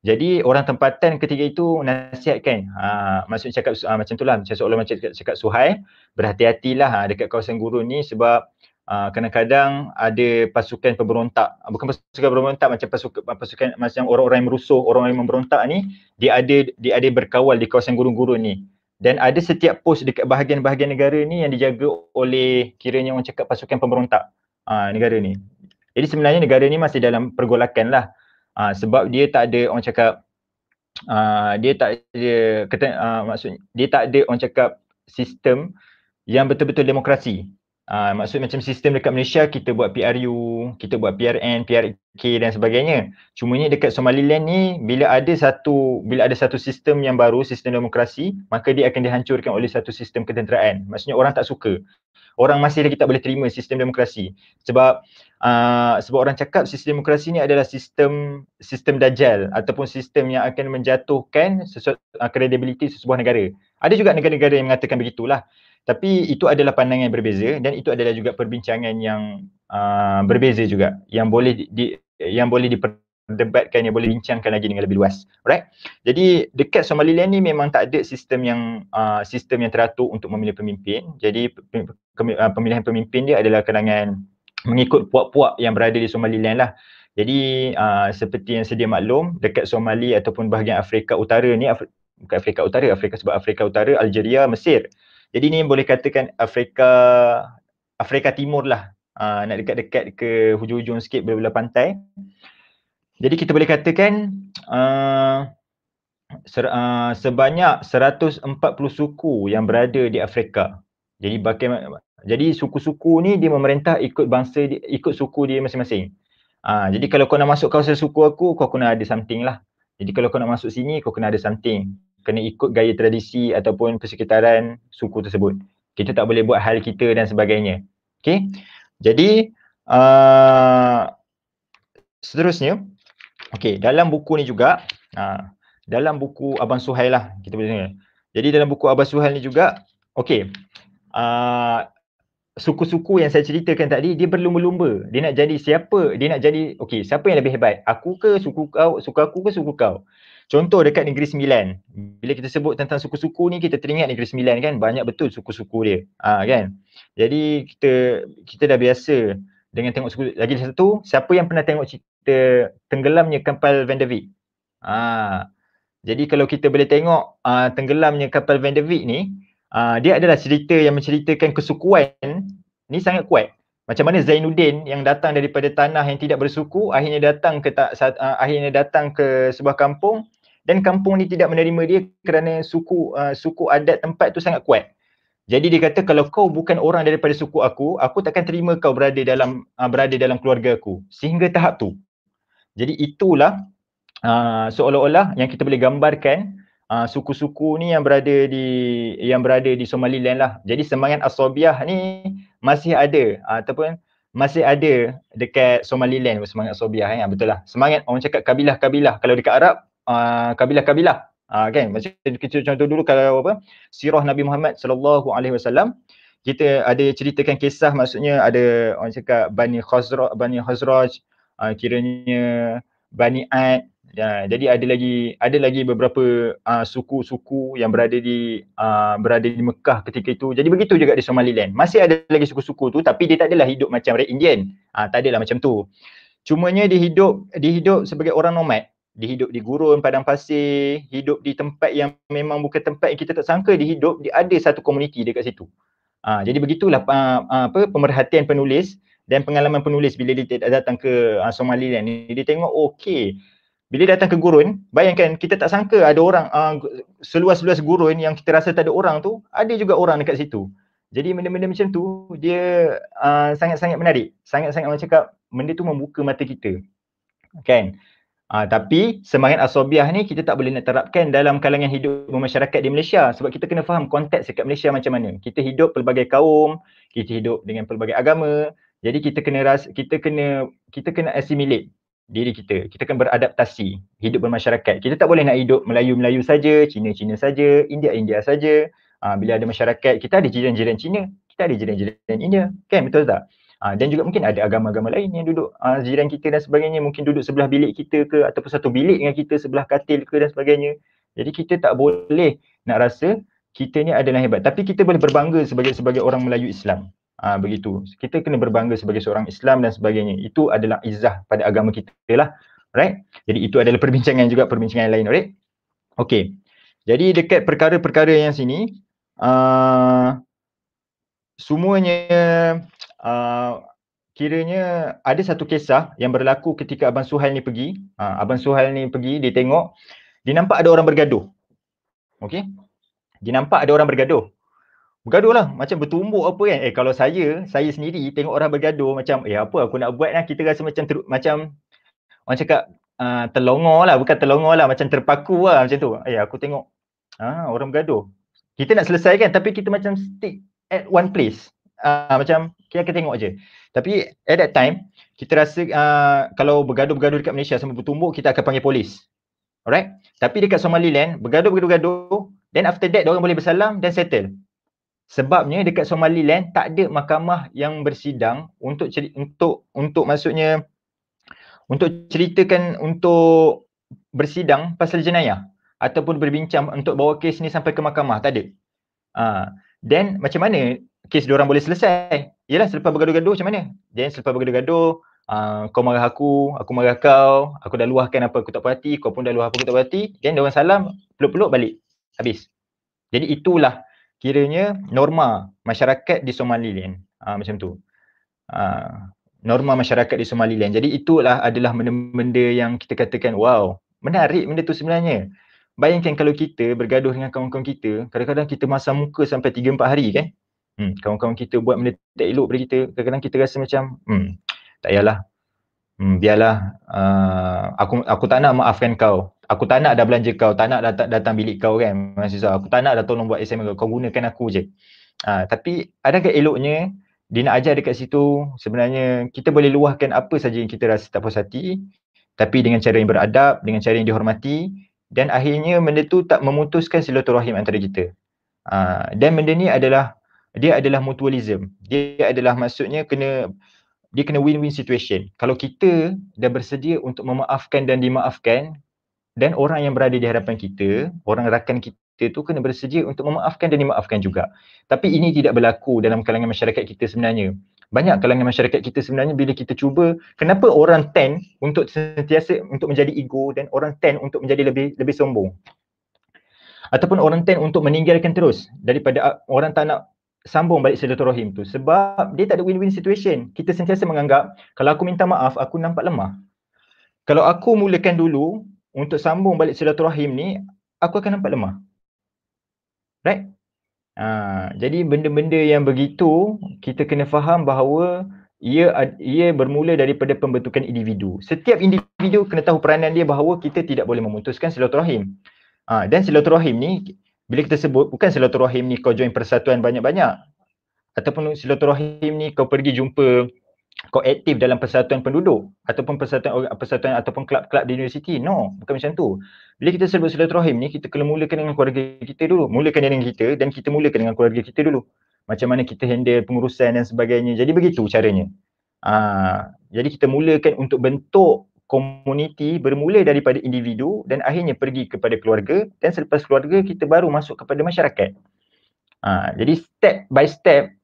Jadi orang tempatan ketika itu nasihatkan ha, maksudnya cakap ha, macam lah, macam seolah macam cakap, cakap Suhai berhati-hatilah ha, dekat kawasan guru ni sebab ha, kadang-kadang ada pasukan pemberontak ha, bukan pasukan pemberontak macam pasukan, pasukan macam orang-orang yang merusuh orang-orang yang memberontak ni dia ada dia ada berkawal di kawasan guru-guru ni dan ada setiap pos dekat bahagian-bahagian negara ni yang dijaga oleh kiranya orang cakap pasukan pemberontak ha, negara ni. Jadi sebenarnya negara ni masih dalam pergolakan lah. Ha, sebab dia tak ada orang cakap uh, dia tak dia kata uh, maksud dia tak ada orang cakap sistem yang betul-betul demokrasi Uh, ah, maksud macam sistem dekat Malaysia kita buat PRU, kita buat PRN, PRK dan sebagainya. Cuma ni dekat Somaliland ni bila ada satu bila ada satu sistem yang baru, sistem demokrasi, maka dia akan dihancurkan oleh satu sistem ketenteraan. Maksudnya orang tak suka. Orang masih lagi tak boleh terima sistem demokrasi. Sebab uh, sebab orang cakap sistem demokrasi ni adalah sistem sistem dajal ataupun sistem yang akan menjatuhkan sesuatu uh, kredibiliti sesebuah negara. Ada juga negara-negara yang mengatakan begitulah. Tapi itu adalah pandangan yang berbeza dan itu adalah juga perbincangan yang uh, berbeza juga yang boleh di, yang boleh diperdebatkan yang boleh bincangkan lagi dengan lebih luas. Alright. Jadi dekat Somalia ni memang tak ada sistem yang uh, sistem yang teratur untuk memilih pemimpin. Jadi ah, pemilihan pemimpin dia adalah kalangan mengikut puak-puak yang berada di Somalia lah. Jadi uh, seperti yang sedia maklum dekat Somalia ataupun bahagian Afrika Utara ni bukan Afrika Utara, Afrika sebab Afrika Utara, Algeria, Mesir. Jadi ni boleh katakan Afrika Afrika Timur lah. Uh, nak dekat-dekat ke hujung-hujung sikit belah-belah pantai. Jadi kita boleh katakan uh, ser, uh, sebanyak 140 suku yang berada di Afrika. Jadi bagaimana jadi suku-suku ni dia memerintah ikut bangsa dia, ikut suku dia masing-masing. Uh, jadi kalau kau nak masuk kawasan suku aku, kau kena ada something lah. Jadi kalau kau nak masuk sini, kau kena ada something kena ikut gaya tradisi ataupun persekitaran suku tersebut. Kita tak boleh buat hal kita dan sebagainya. Okay. Jadi uh, seterusnya, okay, dalam buku ni juga, uh, dalam buku Abang Suhail lah kita boleh dengar. Jadi dalam buku Abang Suhail ni juga, okay, uh, suku-suku yang saya ceritakan tadi dia berlumba-lumba. Dia nak jadi siapa? Dia nak jadi okey, siapa yang lebih hebat? Aku ke suku kau, suku aku ke suku kau? Contoh dekat Negeri Sembilan, bila kita sebut tentang suku-suku ni kita teringat Negeri Sembilan kan banyak betul suku-suku dia. Ha, kan? Jadi kita kita dah biasa dengan tengok suku lagi satu siapa yang pernah tengok cerita tenggelamnya kapal Van Der Vick? Ha. Jadi kalau kita boleh tengok uh, tenggelamnya kapal Van Der Vick ni uh, dia adalah cerita yang menceritakan kesukuan ni sangat kuat. Macam mana Zainuddin yang datang daripada tanah yang tidak bersuku akhirnya datang ke uh, akhirnya datang ke sebuah kampung dan kampung ni tidak menerima dia kerana suku uh, suku adat tempat tu sangat kuat. Jadi dia kata kalau kau bukan orang daripada suku aku, aku takkan terima kau berada dalam uh, berada dalam keluarga aku. Sehingga tahap tu. Jadi itulah uh, seolah-olah yang kita boleh gambarkan uh, suku-suku ni yang berada di yang berada di Somaliland lah. Jadi semangat Asobiah ni masih ada uh, ataupun masih ada dekat Somaliland semangat Asobiah kan. Betul lah. Semangat orang cakap kabilah-kabilah kalau dekat Arab Ah, kabilah-kabilah. Uh, kan macam kita contoh dulu kalau apa sirah Nabi Muhammad sallallahu alaihi wasallam kita ada ceritakan kisah maksudnya ada orang cakap Bani Khazraj, Bani Khazraj, uh, kiranya Bani Ad. Uh, jadi ada lagi ada lagi beberapa uh, suku-suku yang berada di uh, berada di Mekah ketika itu. Jadi begitu juga di Somaliland. Masih ada lagi suku-suku tu tapi dia tak adalah hidup macam Red Indian. Uh, tak adalah macam tu. Cumanya dia hidup dia hidup sebagai orang nomad dihidup di gurun padang pasir, hidup di tempat yang memang bukan tempat yang kita tak sangka dihidup, dia ada satu komuniti dekat situ. Ha, jadi begitulah ha, ha apa pemerhatian penulis dan pengalaman penulis bila dia datang ke ha, Somaliland ni dia tengok okey. Bila datang ke gurun, bayangkan kita tak sangka ada orang ha, seluas-luas gurun yang kita rasa tak ada orang tu, ada juga orang dekat situ. Jadi benda-benda macam tu dia ha, sangat-sangat menarik. Sangat-sangat orang cakap benda tu membuka mata kita. Kan? Okay. Uh, tapi semangat asobiah ni kita tak boleh nak terapkan dalam kalangan hidup masyarakat di Malaysia sebab kita kena faham konteks dekat Malaysia macam mana. Kita hidup pelbagai kaum, kita hidup dengan pelbagai agama. Jadi kita kena ras, kita kena kita kena assimilate diri kita. Kita kena beradaptasi hidup bermasyarakat. Kita tak boleh nak hidup Melayu-Melayu saja, Cina-Cina saja, India-India saja. Uh, bila ada masyarakat, kita ada jiran-jiran Cina, kita ada jiran-jiran India. Kan betul tak? Uh, dan juga mungkin ada agama-agama lain yang duduk uh, jiran kita dan sebagainya mungkin duduk sebelah bilik kita ke ataupun satu bilik dengan kita sebelah katil ke dan sebagainya. Jadi kita tak boleh nak rasa kita ni adalah hebat tapi kita boleh berbangga sebagai sebagai orang Melayu Islam. uh, begitu. Kita kena berbangga sebagai seorang Islam dan sebagainya. Itu adalah izah pada agama kita lah. Right? Jadi itu adalah perbincangan juga perbincangan yang lain, alright? Okay. Jadi dekat perkara-perkara yang sini uh, semuanya uh, kiranya ada satu kisah yang berlaku ketika Abang Suhail ni pergi. Uh, Abang Suhail ni pergi, dia tengok. Dia nampak ada orang bergaduh. Okey? Dia nampak ada orang bergaduh. Bergaduh lah. Macam bertumbuk apa kan. Eh kalau saya, saya sendiri tengok orang bergaduh macam eh apa aku nak buat lah. Kita rasa macam teruk macam orang cakap uh, terlongor lah. Bukan terlongor lah. Macam terpaku lah macam tu. Eh aku tengok ah, orang bergaduh. Kita nak selesaikan tapi kita macam stick at one place. Uh, macam kita akan tengok je. Tapi at that time, kita rasa uh, kalau bergaduh-bergaduh dekat Malaysia sampai bertumbuk, kita akan panggil polis. Alright? Tapi dekat Somaliland, bergaduh-bergaduh-gaduh, then after that, orang boleh bersalam dan settle. Sebabnya dekat Somaliland tak ada mahkamah yang bersidang untuk untuk untuk maksudnya untuk ceritakan untuk bersidang pasal jenayah ataupun berbincang untuk bawa kes ni sampai ke mahkamah tak ada. Uh, then macam mana kes dia orang boleh selesai. Yalah selepas bergaduh-gaduh macam mana? Jangan selepas bergaduh-gaduh Uh, kau marah aku, aku marah kau, aku dah luahkan apa aku tak puas hati, kau pun dah luah apa aku tak puas hati, kan dia salam, peluk-peluk balik. Habis. Jadi itulah kiranya norma masyarakat di Somaliland. Uh, macam tu. Uh, norma masyarakat di Somaliland. Jadi itulah adalah benda-benda yang kita katakan, wow, menarik benda tu sebenarnya. Bayangkan kalau kita bergaduh dengan kawan-kawan kita, kadang-kadang kita masam muka sampai 3-4 hari kan hmm, kawan-kawan kita buat benda tak elok pada kita, kadang-kadang kita rasa macam hmm, tak yalah. Hmm, biarlah uh, aku aku tak nak maafkan kau. Aku tak nak dah belanja kau, tak nak datang, datang bilik kau kan. Maksud aku tak nak dah tolong buat SMS kau, kau gunakan aku je. Uh, tapi ke eloknya dia nak ajar dekat situ sebenarnya kita boleh luahkan apa saja yang kita rasa tak puas hati tapi dengan cara yang beradab, dengan cara yang dihormati dan akhirnya benda tu tak memutuskan silaturahim antara kita. Uh, dan benda ni adalah dia adalah mutualism. Dia adalah maksudnya kena dia kena win-win situation. Kalau kita dah bersedia untuk memaafkan dan dimaafkan dan orang yang berada di hadapan kita, orang rakan kita tu kena bersedia untuk memaafkan dan dimaafkan juga. Tapi ini tidak berlaku dalam kalangan masyarakat kita sebenarnya. Banyak kalangan masyarakat kita sebenarnya bila kita cuba kenapa orang ten untuk sentiasa untuk menjadi ego dan orang ten untuk menjadi lebih lebih sombong ataupun orang ten untuk meninggalkan terus daripada orang tak nak sambung balik silaturahim tu sebab dia tak ada win-win situation. Kita sentiasa menganggap kalau aku minta maaf aku nampak lemah. Kalau aku mulakan dulu untuk sambung balik silaturahim ni aku akan nampak lemah. Right? Ha, jadi benda-benda yang begitu kita kena faham bahawa ia ia bermula daripada pembentukan individu. Setiap individu kena tahu peranan dia bahawa kita tidak boleh memutuskan silaturahim. Ha, dan silaturahim ni bila kita sebut bukan silaturahim ni kau join persatuan banyak-banyak ataupun silaturahim ni kau pergi jumpa kau aktif dalam persatuan penduduk ataupun persatuan persatuan ataupun kelab-kelab di universiti no bukan macam tu bila kita sebut silaturahim ni kita kena mulakan dengan keluarga kita dulu mulakan dengan kita dan kita mulakan dengan keluarga kita dulu macam mana kita handle pengurusan dan sebagainya jadi begitu caranya Aa, ah, jadi kita mulakan untuk bentuk komuniti bermula daripada individu dan akhirnya pergi kepada keluarga dan selepas keluarga kita baru masuk kepada masyarakat. Ha, jadi step by step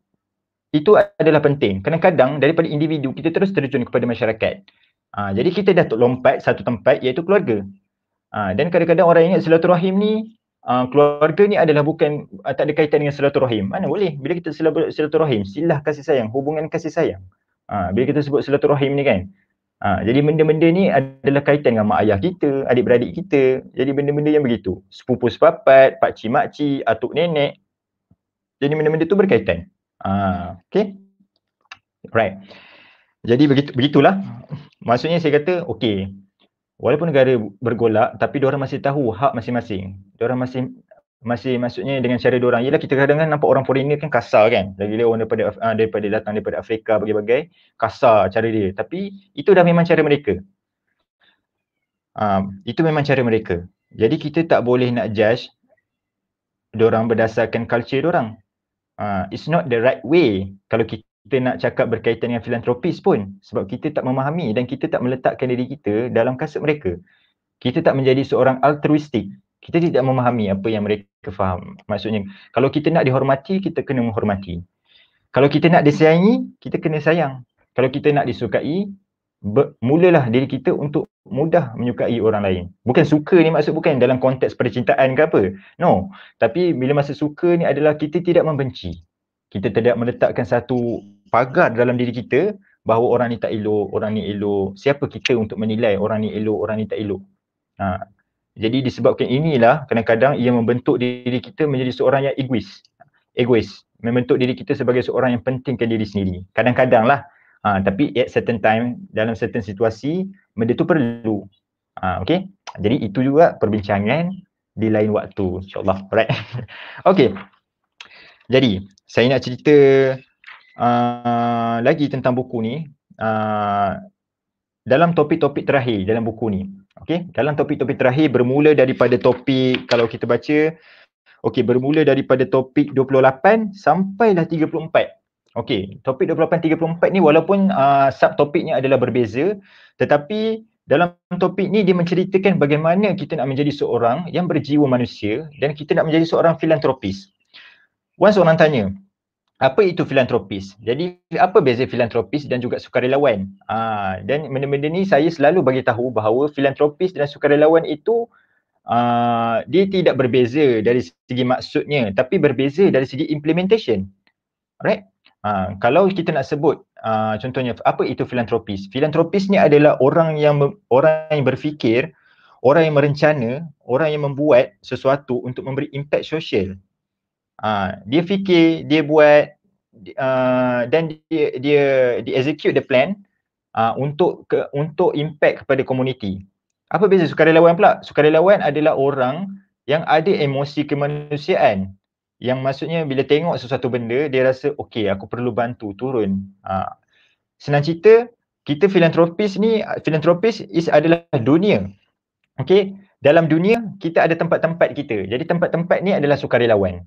itu adalah penting. Kadang-kadang daripada individu kita terus terjun kepada masyarakat. Ha, jadi kita dah lompat satu tempat iaitu keluarga. Ha, dan kadang-kadang orang ingat silaturahim ni Uh, keluarga ni adalah bukan uh, tak ada kaitan dengan silaturahim. Mana boleh bila kita silaturahim, silah kasih sayang, hubungan kasih sayang. Uh, bila kita sebut silaturahim ni kan, Ha, jadi benda-benda ni adalah kaitan dengan mak ayah kita, adik-beradik kita. Jadi benda-benda yang begitu. Sepupu sepapat, pakcik makcik, atuk nenek. Jadi benda-benda tu berkaitan. Ha, okay. Right. Jadi begitu begitulah. Maksudnya saya kata, okay. Walaupun negara bergolak, tapi diorang masih tahu hak masing-masing. Diorang masih masih maksudnya dengan cara dia orang ialah kita kadang kadang nampak orang foreigner kan kasar kan lagi dia orang daripada uh, daripada datang daripada Afrika bagi-bagai kasar cara dia tapi itu dah memang cara mereka um, itu memang cara mereka jadi kita tak boleh nak judge orang berdasarkan culture orang. Uh, ah, it's not the right way kalau kita nak cakap berkaitan dengan filantropis pun sebab kita tak memahami dan kita tak meletakkan diri kita dalam kasut mereka. Kita tak menjadi seorang altruistik kita tidak memahami apa yang mereka faham. Maksudnya, kalau kita nak dihormati, kita kena menghormati. Kalau kita nak disayangi, kita kena sayang. Kalau kita nak disukai, mulalah diri kita untuk mudah menyukai orang lain. Bukan suka ni maksud bukan dalam konteks percintaan ke apa. No. Tapi bila masa suka ni adalah kita tidak membenci. Kita tidak meletakkan satu pagar dalam diri kita bahawa orang ni tak elok, orang ni elok. Siapa kita untuk menilai orang ni elok, orang ni tak elok. Ha, jadi disebabkan inilah kadang-kadang ia membentuk diri kita menjadi seorang yang egois. Egois. Membentuk diri kita sebagai seorang yang pentingkan diri sendiri. Kadang-kadang lah. Ha, tapi at certain time, dalam certain situasi, benda tu perlu. Ha, okay? Jadi itu juga perbincangan di lain waktu. InsyaAllah. Right? okay. Jadi, saya nak cerita uh, lagi tentang buku ni. Uh, dalam topik-topik terakhir dalam buku ni. Okey, dalam topik-topik terakhir bermula daripada topik kalau kita baca okey bermula daripada topik 28 sampailah 34. Okey, topik 28 34 ni walaupun uh, ah, sub topiknya adalah berbeza tetapi dalam topik ni dia menceritakan bagaimana kita nak menjadi seorang yang berjiwa manusia dan kita nak menjadi seorang filantropis. Once orang tanya, apa itu filantropis? Jadi apa beza filantropis dan juga sukarelawan? ha, dan benda-benda ni saya selalu bagi tahu bahawa filantropis dan sukarelawan itu Uh, dia tidak berbeza dari segi maksudnya tapi berbeza dari segi implementation right uh, ha, kalau kita nak sebut uh, contohnya apa itu filantropis filantropis ni adalah orang yang orang yang berfikir orang yang merencana orang yang membuat sesuatu untuk memberi impact sosial Ha, dia fikir, dia buat uh, dan dia, dia dia execute the plan uh, untuk ke, untuk impact kepada community. Apa beza sukarelawan pula? Sukarelawan adalah orang yang ada emosi kemanusiaan. Yang maksudnya bila tengok sesuatu benda, dia rasa okey, aku perlu bantu turun. Uh, senang cerita, kita filantropis ni, filantropis is adalah dunia. Okey, dalam dunia kita ada tempat-tempat kita. Jadi tempat-tempat ni adalah sukarelawan.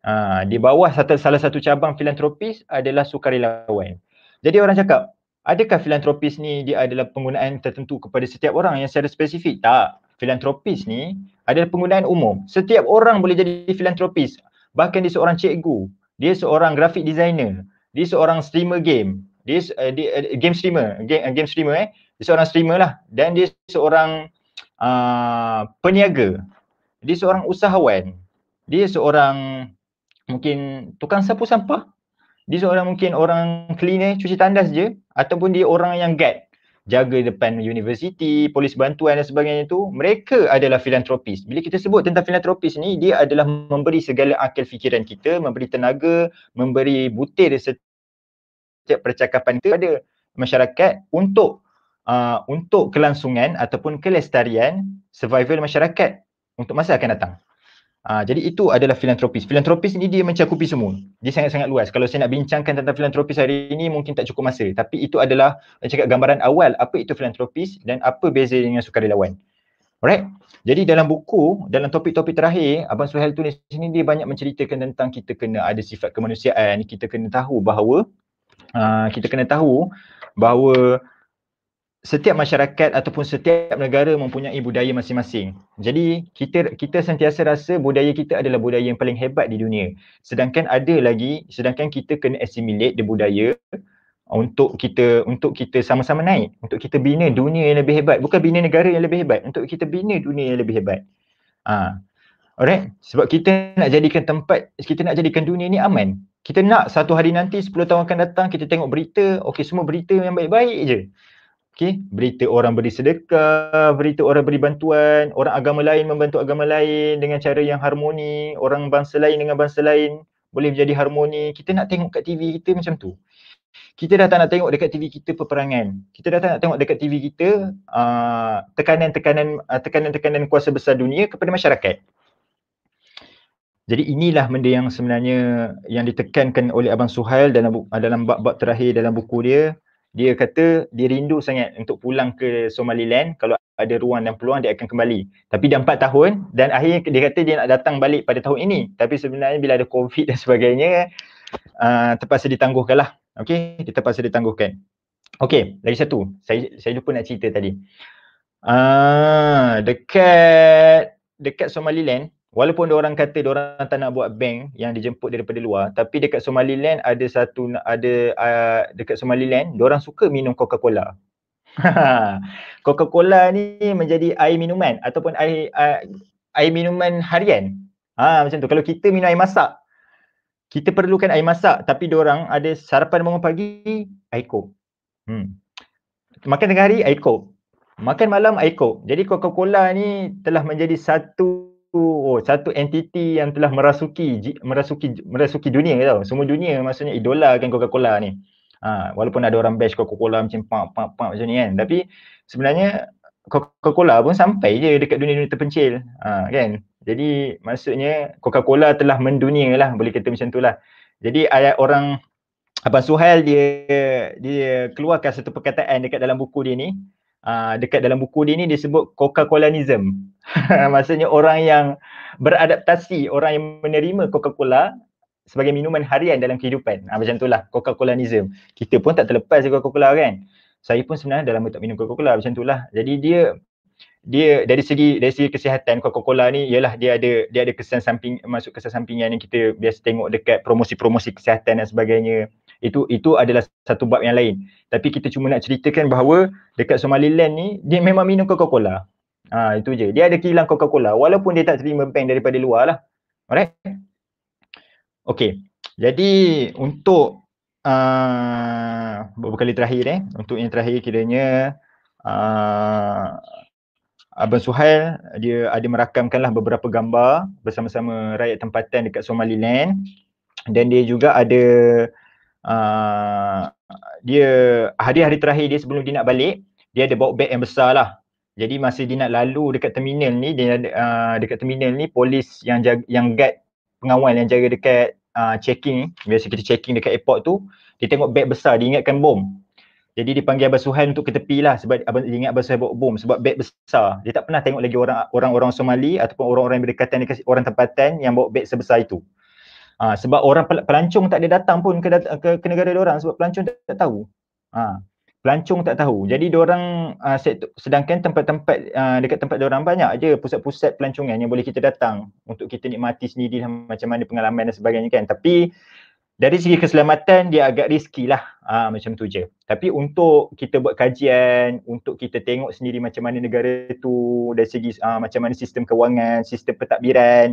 Ha, di bawah satu, salah satu cabang filantropis adalah sukarelawan. Jadi orang cakap, adakah filantropis ni dia adalah penggunaan tertentu kepada setiap orang yang secara spesifik? Tak. Filantropis ni adalah penggunaan umum. Setiap orang boleh jadi filantropis. Bahkan dia seorang cikgu, dia seorang graphic designer, dia seorang streamer game, dia, uh, dia uh, game streamer, game, uh, game streamer eh. Dia seorang streamer lah dan dia seorang uh, peniaga. Dia seorang usahawan. Dia seorang mungkin tukang sapu sampah dia seorang mungkin orang cleaner cuci tandas je ataupun dia orang yang guard jaga depan universiti, polis bantuan dan sebagainya tu, mereka adalah filantropis. Bila kita sebut tentang filantropis ni, dia adalah memberi segala akal fikiran kita, memberi tenaga, memberi butir setiap percakapan kita kepada masyarakat untuk uh, untuk kelangsungan ataupun kelestarian survival masyarakat untuk masa akan datang. Uh, jadi itu adalah filantropis. Filantropis ni dia mencakupi semua. Dia sangat-sangat luas. Kalau saya nak bincangkan tentang filantropis hari ini mungkin tak cukup masa. Tapi itu adalah cakap gambaran awal apa itu filantropis dan apa beza dengan sukarelawan. Alright. Jadi dalam buku, dalam topik-topik terakhir, Abang Suhail di sini dia banyak menceritakan tentang kita kena ada sifat kemanusiaan. Kita kena tahu bahawa uh, kita kena tahu bahawa setiap masyarakat ataupun setiap negara mempunyai budaya masing-masing. Jadi kita kita sentiasa rasa budaya kita adalah budaya yang paling hebat di dunia. Sedangkan ada lagi sedangkan kita kena assimilate the budaya untuk kita untuk kita sama-sama naik, untuk kita bina dunia yang lebih hebat, bukan bina negara yang lebih hebat, untuk kita bina dunia yang lebih hebat. Ha. Alright, sebab kita nak jadikan tempat, kita nak jadikan dunia ni aman. Kita nak satu hari nanti 10 tahun akan datang kita tengok berita, okey semua berita yang baik-baik je. Okay, berita orang beri sedekah, berita orang beri bantuan, orang agama lain membantu agama lain dengan cara yang harmoni, orang bangsa lain dengan bangsa lain boleh menjadi harmoni. Kita nak tengok kat TV kita macam tu. Kita dah tak nak tengok dekat TV kita peperangan. Kita dah tak nak tengok dekat TV kita ah, tekanan-tekanan uh, tekanan-tekanan kuasa besar dunia kepada masyarakat. Jadi inilah benda yang sebenarnya yang ditekankan oleh Abang Suhail dalam dalam bab-bab terakhir dalam buku dia dia kata dia rindu sangat untuk pulang ke Somaliland kalau ada ruang dan peluang dia akan kembali tapi dah empat tahun dan akhirnya dia kata dia nak datang balik pada tahun ini tapi sebenarnya bila ada covid dan sebagainya uh, terpaksa ditangguhkan lah okay dia terpaksa ditangguhkan okay lagi satu saya saya lupa nak cerita tadi uh, dekat dekat Somaliland walaupun dia orang kata dia orang tak nak buat bank yang dijemput daripada luar tapi dekat Somaliland ada satu ada uh, dekat Somaliland dia orang suka minum Coca-Cola. Coca-Cola ni menjadi air minuman ataupun air uh, air minuman harian. Ha macam tu kalau kita minum air masak kita perlukan air masak tapi dia orang ada sarapan bangun pagi air kok. Hmm. Makan tengah hari air kok. Makan malam air kok. Jadi Coca-Cola ni telah menjadi satu oh, satu entiti yang telah merasuki merasuki merasuki dunia tau. Semua dunia maksudnya idolakan Coca-Cola ni. Ha, walaupun ada orang bash Coca-Cola macam pak pak pak macam ni kan. Tapi sebenarnya Coca-Cola pun sampai je dekat dunia-dunia terpencil. Ha, kan? Jadi maksudnya Coca-Cola telah mendunia lah boleh kata macam tu lah. Jadi ayat orang Abang Suhail dia dia keluarkan satu perkataan dekat dalam buku dia ni uh, dekat dalam buku dia ni dia sebut Coca-Colanism. Maksudnya orang yang beradaptasi, orang yang menerima Coca-Cola sebagai minuman harian dalam kehidupan. Ha, macam itulah Coca-Colanism. Kita pun tak terlepas dari Coca-Cola kan. Saya pun sebenarnya dalam lama tak minum Coca-Cola macam itulah. Jadi dia dia dari segi dari segi kesihatan Coca-Cola ni ialah dia ada dia ada kesan samping masuk kesan sampingan yang kita biasa tengok dekat promosi-promosi kesihatan dan sebagainya itu itu adalah satu bab yang lain tapi kita cuma nak ceritakan bahawa dekat Somaliland ni dia memang minum Coca-Cola ha, itu je dia ada kilang Coca-Cola walaupun dia tak terima bank daripada luar lah alright okay jadi untuk uh, beberapa kali terakhir eh untuk yang terakhir kiranya uh, Abang Suhail dia ada merakamkan lah beberapa gambar bersama-sama rakyat tempatan dekat Somaliland dan dia juga ada Ah, dia hari hari terakhir dia sebelum dia nak balik dia ada bawa beg yang besar lah jadi masa dia nak lalu dekat terminal ni dia uh, dekat terminal ni polis yang jaga, yang guard pengawal yang jaga dekat uh, checking biasa kita checking dekat airport tu dia tengok beg besar dia ingatkan bom jadi dia panggil Abang Suhan untuk ke tepi lah sebab dia ingat Abang Suhan bawa bom sebab beg besar. Dia tak pernah tengok lagi orang, orang-orang orang Somali ataupun orang-orang yang berdekatan, orang tempatan yang bawa beg sebesar itu. Ha, sebab orang pelancong tak ada datang pun ke, ke, ke negara orang sebab pelancong tak, tak tahu. Ha, pelancong tak tahu. Jadi orang uh, sedangkan tempat-tempat uh, dekat tempat orang banyak aja pusat-pusat pelancongan yang boleh kita datang untuk kita nikmati sendiri lah, macam mana pengalaman dan sebagainya kan. Tapi dari segi keselamatan dia agak riski lah ha, macam tu je. Tapi untuk kita buat kajian, untuk kita tengok sendiri macam mana negara tu dari segi uh, macam mana sistem kewangan, sistem pentadbiran,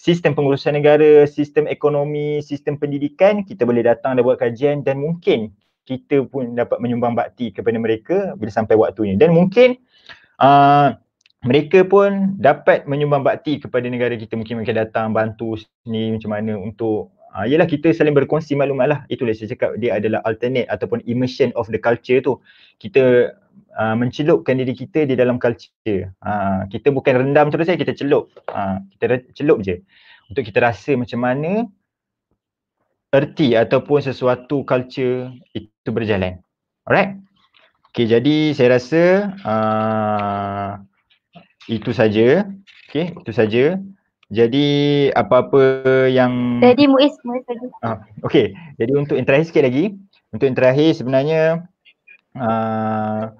sistem pengurusan negara, sistem ekonomi, sistem pendidikan, kita boleh datang dan buat kajian dan mungkin kita pun dapat menyumbang bakti kepada mereka bila sampai waktunya. Dan mungkin aa, uh, mereka pun dapat menyumbang bakti kepada negara kita. Mungkin mereka datang bantu ni macam mana untuk Uh, yelah kita saling berkongsi maklumat lah. Itulah saya cakap dia adalah alternate ataupun immersion of the culture tu. Kita uh, mencelupkan diri kita di dalam culture. Uh, kita bukan rendam terus saja, kita celup. Uh, kita re- celup je. Untuk kita rasa macam mana erti ataupun sesuatu culture itu berjalan. Alright? Okay, jadi saya rasa uh, itu saja. Okay, itu saja. Jadi apa-apa yang... Jadi Muiz, Muiz lagi. Uh, okay, jadi untuk yang terakhir sikit lagi. Untuk yang terakhir sebenarnya uh,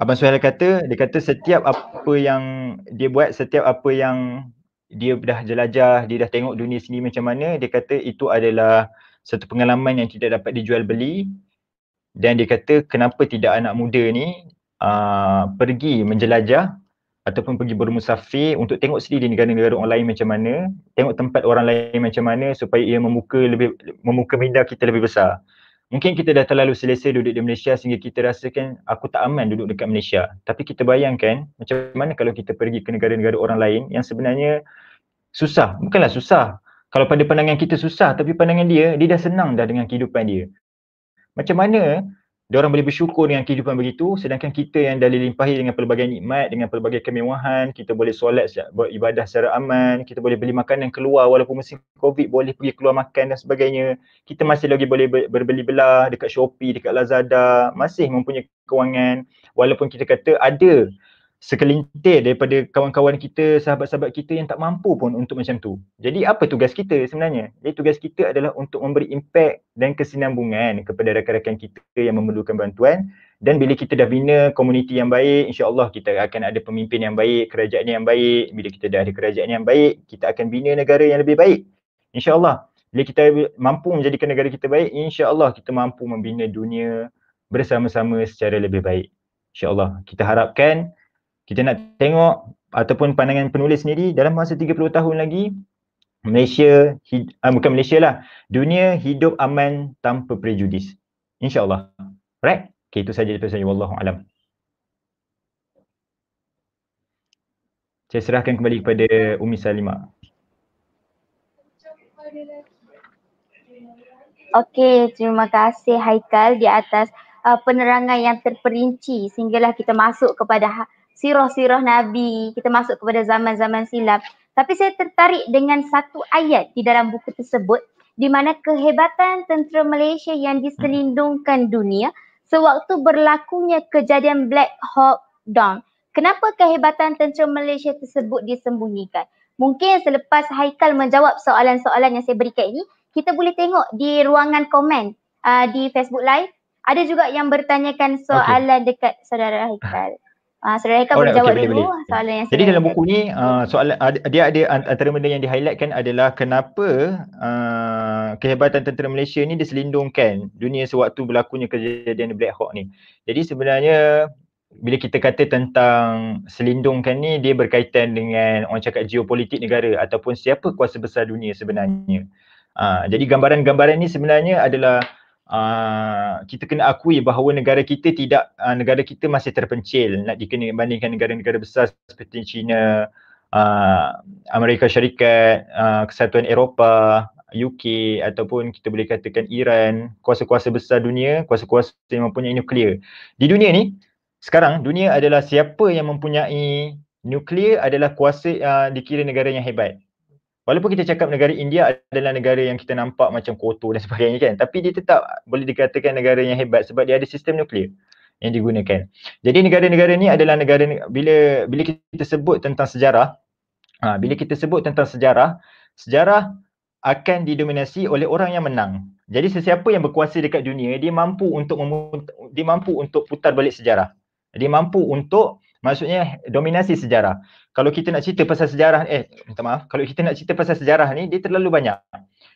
Abang Suhail kata, dia kata setiap apa yang dia buat, setiap apa yang dia dah jelajah, dia dah tengok dunia sini macam mana, dia kata itu adalah satu pengalaman yang tidak dapat dijual beli. Dan dia kata kenapa tidak anak muda ni aa, ah, pergi menjelajah ataupun pergi bermusafir untuk tengok sendiri negara-negara orang lain macam mana, tengok tempat orang lain macam mana supaya ia membuka lebih membuka minda kita lebih besar. Mungkin kita dah terlalu selesa duduk di Malaysia sehingga kita rasakan aku tak aman duduk dekat Malaysia. Tapi kita bayangkan macam mana kalau kita pergi ke negara-negara orang lain yang sebenarnya susah. Bukanlah susah. Kalau pada pandangan kita susah tapi pandangan dia, dia dah senang dah dengan kehidupan dia. Macam mana dia orang boleh bersyukur dengan kehidupan begitu sedangkan kita yang dah dilimpahi dengan pelbagai nikmat dengan pelbagai kemewahan kita boleh solat buat ibadah secara aman kita boleh beli makanan keluar walaupun mesin covid boleh pergi keluar makan dan sebagainya kita masih lagi boleh berbeli belah dekat Shopee dekat Lazada masih mempunyai kewangan walaupun kita kata ada sekelintir daripada kawan-kawan kita, sahabat-sahabat kita yang tak mampu pun untuk macam tu. Jadi apa tugas kita sebenarnya? Jadi tugas kita adalah untuk memberi impak dan kesinambungan kepada rakan-rakan kita yang memerlukan bantuan dan bila kita dah bina komuniti yang baik, insya-Allah kita akan ada pemimpin yang baik, kerajaan yang baik. Bila kita dah ada kerajaan yang baik, kita akan bina negara yang lebih baik. Insya-Allah. Bila kita mampu menjadikan negara kita baik, insya-Allah kita mampu membina dunia bersama-sama secara lebih baik. insya Allah kita harapkan kita nak tengok ataupun pandangan penulis sendiri dalam masa 30 tahun lagi Malaysia hid, uh, bukan Malaysia lah dunia hidup aman tanpa prejudis insyaallah right okay, itu saja daripada saya wallahu alam saya serahkan kembali kepada Umi Salimah Okay, terima kasih Haikal di atas uh, penerangan yang terperinci sehinggalah kita masuk kepada ha- sirah-sirah Nabi, kita masuk kepada zaman-zaman silam. Tapi saya tertarik dengan satu ayat di dalam buku tersebut di mana kehebatan tentera Malaysia yang diselindungkan dunia sewaktu berlakunya kejadian Black Hawk Down. Kenapa kehebatan tentera Malaysia tersebut disembunyikan? Mungkin selepas Haikal menjawab soalan-soalan yang saya berikan ini, kita boleh tengok di ruangan komen uh, di Facebook Live. Ada juga yang bertanyakan soalan okay. dekat saudara Haikal. Ah uh, Suraya kan boleh jawab okay, dulu boleh. Ah, soalan yang Jadi dalam buku ni uh, ah, soalan uh, dia ada antara benda yang di-highlightkan adalah kenapa uh, kehebatan tentera Malaysia ni diselindungkan dunia sewaktu berlakunya kejadian Black Hawk ni. Jadi sebenarnya bila kita kata tentang selindungkan ni dia berkaitan dengan orang cakap geopolitik negara ataupun siapa kuasa besar dunia sebenarnya. Uh, jadi gambaran-gambaran ni sebenarnya adalah Uh, kita kena akui bahawa negara kita tidak uh, negara kita masih terpencil nak bandingkan negara-negara besar seperti China, uh, Amerika Syarikat, uh, Kesatuan Eropah, UK ataupun kita boleh katakan Iran, kuasa-kuasa besar dunia, kuasa-kuasa yang mempunyai nuklear. Di dunia ni sekarang dunia adalah siapa yang mempunyai nuklear adalah kuasa uh, dikira negara yang hebat walaupun kita cakap negara India adalah negara yang kita nampak macam kotor dan sebagainya kan tapi dia tetap boleh dikatakan negara yang hebat sebab dia ada sistem nuklear yang digunakan. Jadi negara-negara ni adalah negara bila bila kita sebut tentang sejarah ha, bila kita sebut tentang sejarah sejarah akan didominasi oleh orang yang menang. Jadi sesiapa yang berkuasa dekat dunia dia mampu untuk memut- dia mampu untuk putar balik sejarah. Dia mampu untuk maksudnya dominasi sejarah. Kalau kita nak cerita pasal sejarah eh minta maaf, kalau kita nak cerita pasal sejarah ni dia terlalu banyak.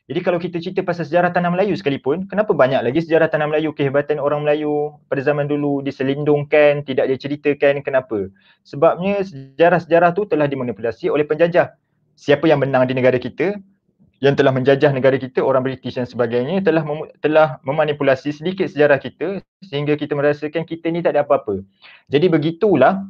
Jadi kalau kita cerita pasal sejarah tanah Melayu sekalipun, kenapa banyak lagi sejarah tanah Melayu kehebatan orang Melayu pada zaman dulu diselindungkan, tidak diceritakan kenapa? Sebabnya sejarah-sejarah tu telah dimanipulasi oleh penjajah. Siapa yang menang di negara kita? yang telah menjajah negara kita orang British dan sebagainya telah mem- telah memanipulasi sedikit sejarah kita sehingga kita merasakan kita ni tak ada apa-apa. Jadi begitulah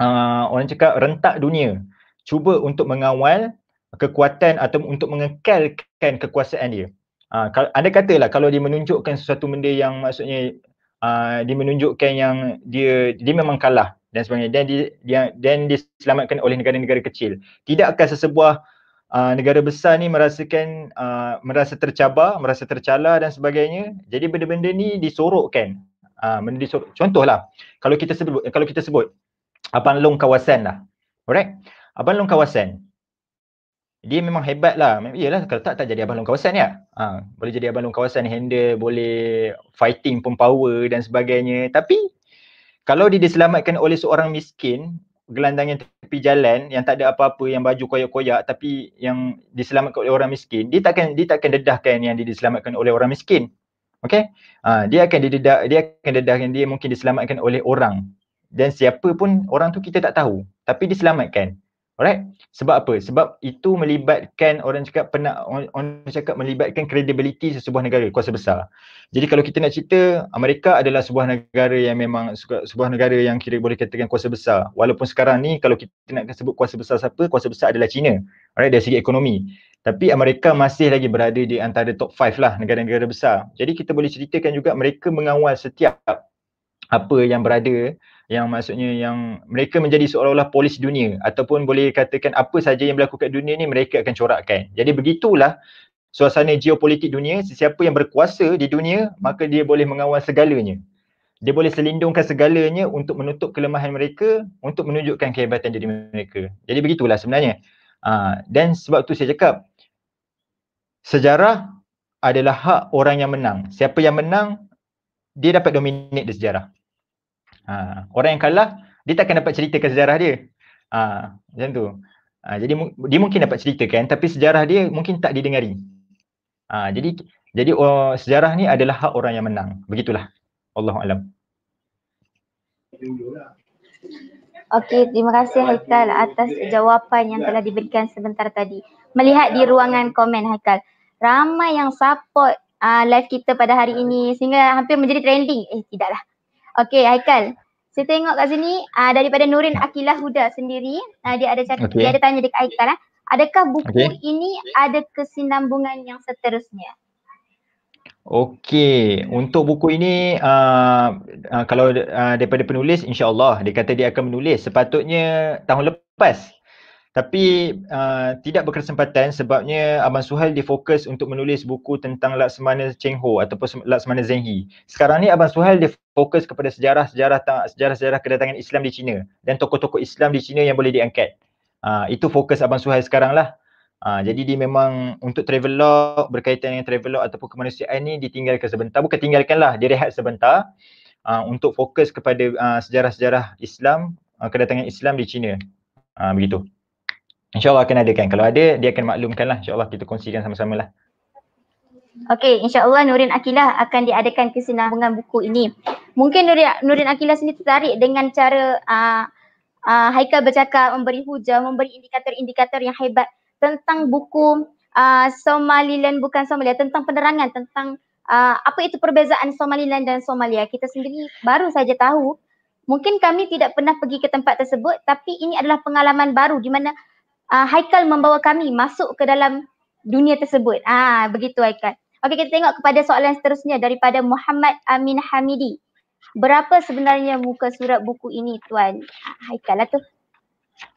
uh, orang cakap rentak dunia cuba untuk mengawal kekuatan atau untuk mengekalkan kekuasaan dia. Uh, ah, anda katalah kalau dia menunjukkan sesuatu benda yang maksudnya uh, dia menunjukkan yang dia dia memang kalah dan sebagainya dan dia, dia dan diselamatkan oleh negara-negara kecil. Tidakkah sesebuah uh, negara besar ni merasakan uh, merasa tercabar, merasa tercala dan sebagainya. Jadi benda-benda ni disorokkan. Uh, benda disorok. Contohlah kalau kita sebut kalau kita sebut Abang Long kawasan lah. Alright? Abang Long kawasan. Dia memang hebat lah. Yelah kalau tak, tak jadi Abang Long kawasan ya. Ha, boleh jadi Abang Long kawasan handle, boleh fighting pun power dan sebagainya. Tapi kalau dia diselamatkan oleh seorang miskin, gelandang yang tepi jalan yang tak ada apa-apa yang baju koyak-koyak tapi yang diselamatkan oleh orang miskin dia takkan dia takkan dedahkan yang dia diselamatkan oleh orang miskin okey uh, ha, dia akan dia akan dedahkan dia mungkin diselamatkan oleh orang dan siapa pun orang tu kita tak tahu tapi diselamatkan alright sebab apa sebab itu melibatkan orang cakap pernah orang cakap melibatkan credibility sesebuah negara kuasa besar jadi kalau kita nak cerita Amerika adalah sebuah negara yang memang sebuah negara yang kira boleh katakan kuasa besar walaupun sekarang ni kalau kita nak sebut kuasa besar siapa kuasa besar adalah China alright dari segi ekonomi tapi Amerika masih lagi berada di antara top 5 lah negara-negara besar. Jadi kita boleh ceritakan juga mereka mengawal setiap apa yang berada yang maksudnya yang mereka menjadi seolah-olah polis dunia ataupun boleh katakan apa saja yang berlaku kat dunia ni mereka akan corakkan. Jadi begitulah suasana geopolitik dunia, sesiapa yang berkuasa di dunia maka dia boleh mengawal segalanya. Dia boleh selindungkan segalanya untuk menutup kelemahan mereka, untuk menunjukkan kehebatan diri mereka. Jadi begitulah sebenarnya. Ha, dan sebab tu saya cakap sejarah adalah hak orang yang menang. Siapa yang menang dia dapat dominate di sejarah. Ha, orang yang kalah, dia takkan dapat ceritakan sejarah dia. Ha, macam tu. Ha, jadi dia mungkin dapat ceritakan tapi sejarah dia mungkin tak didengari. Ha, jadi jadi uh, sejarah ni adalah hak orang yang menang. Begitulah. Allah Alam. Okey, terima kasih Haikal atas jawapan yang ya. telah diberikan sebentar tadi. Melihat di ruangan komen Haikal, ramai yang support uh, live kita pada hari ini sehingga hampir menjadi trending. Eh, tidaklah. Okay Haikal, saya tengok kat sini uh, daripada Nurin Akilah Huda sendiri uh, dia ada cakap, okay. dia ada tanya dekat Haikal uh. adakah buku okay. ini ada kesinambungan yang seterusnya? Okey, untuk buku ini uh, uh, kalau uh, daripada penulis insya-Allah dia kata dia akan menulis sepatutnya tahun lepas tapi uh, tidak berkesempatan sebabnya Abang Suhail difokus untuk menulis buku tentang Laksamana Cheng Ho ataupun Laksamana Zheng He. Sekarang ni Abang Suhail difokus kepada sejarah-sejarah sejarah-sejarah kedatangan Islam di China dan tokoh-tokoh Islam di China yang boleh diangkat. Uh, itu fokus Abang Suhail sekarang lah. Uh, jadi dia memang untuk travelog berkaitan dengan travelog ataupun kemanusiaan ni ditinggalkan sebentar. Bukan tinggalkanlah, dia rehat sebentar uh, untuk fokus kepada uh, sejarah-sejarah Islam, uh, kedatangan Islam di China. Uh, begitu. InsyaAllah akan ada kan. Kalau ada, dia akan maklumkan lah. InsyaAllah kita kongsikan sama-sama lah. Okay, insyaAllah Nurin Akilah akan diadakan kesinambungan buku ini. Mungkin Nurin, Nurin Akilah sendiri tertarik dengan cara uh, uh, Haikal bercakap, memberi hujah, memberi indikator-indikator yang hebat tentang buku uh, Somaliland, bukan Somalia, tentang penerangan, tentang uh, apa itu perbezaan Somaliland dan Somalia. Kita sendiri baru saja tahu, mungkin kami tidak pernah pergi ke tempat tersebut tapi ini adalah pengalaman baru di mana uh, Haikal membawa kami masuk ke dalam dunia tersebut. Ah begitu Haikal. Okey kita tengok kepada soalan seterusnya daripada Muhammad Amin Hamidi. Berapa sebenarnya muka surat buku ini tuan? Ah, Haikal lah tu.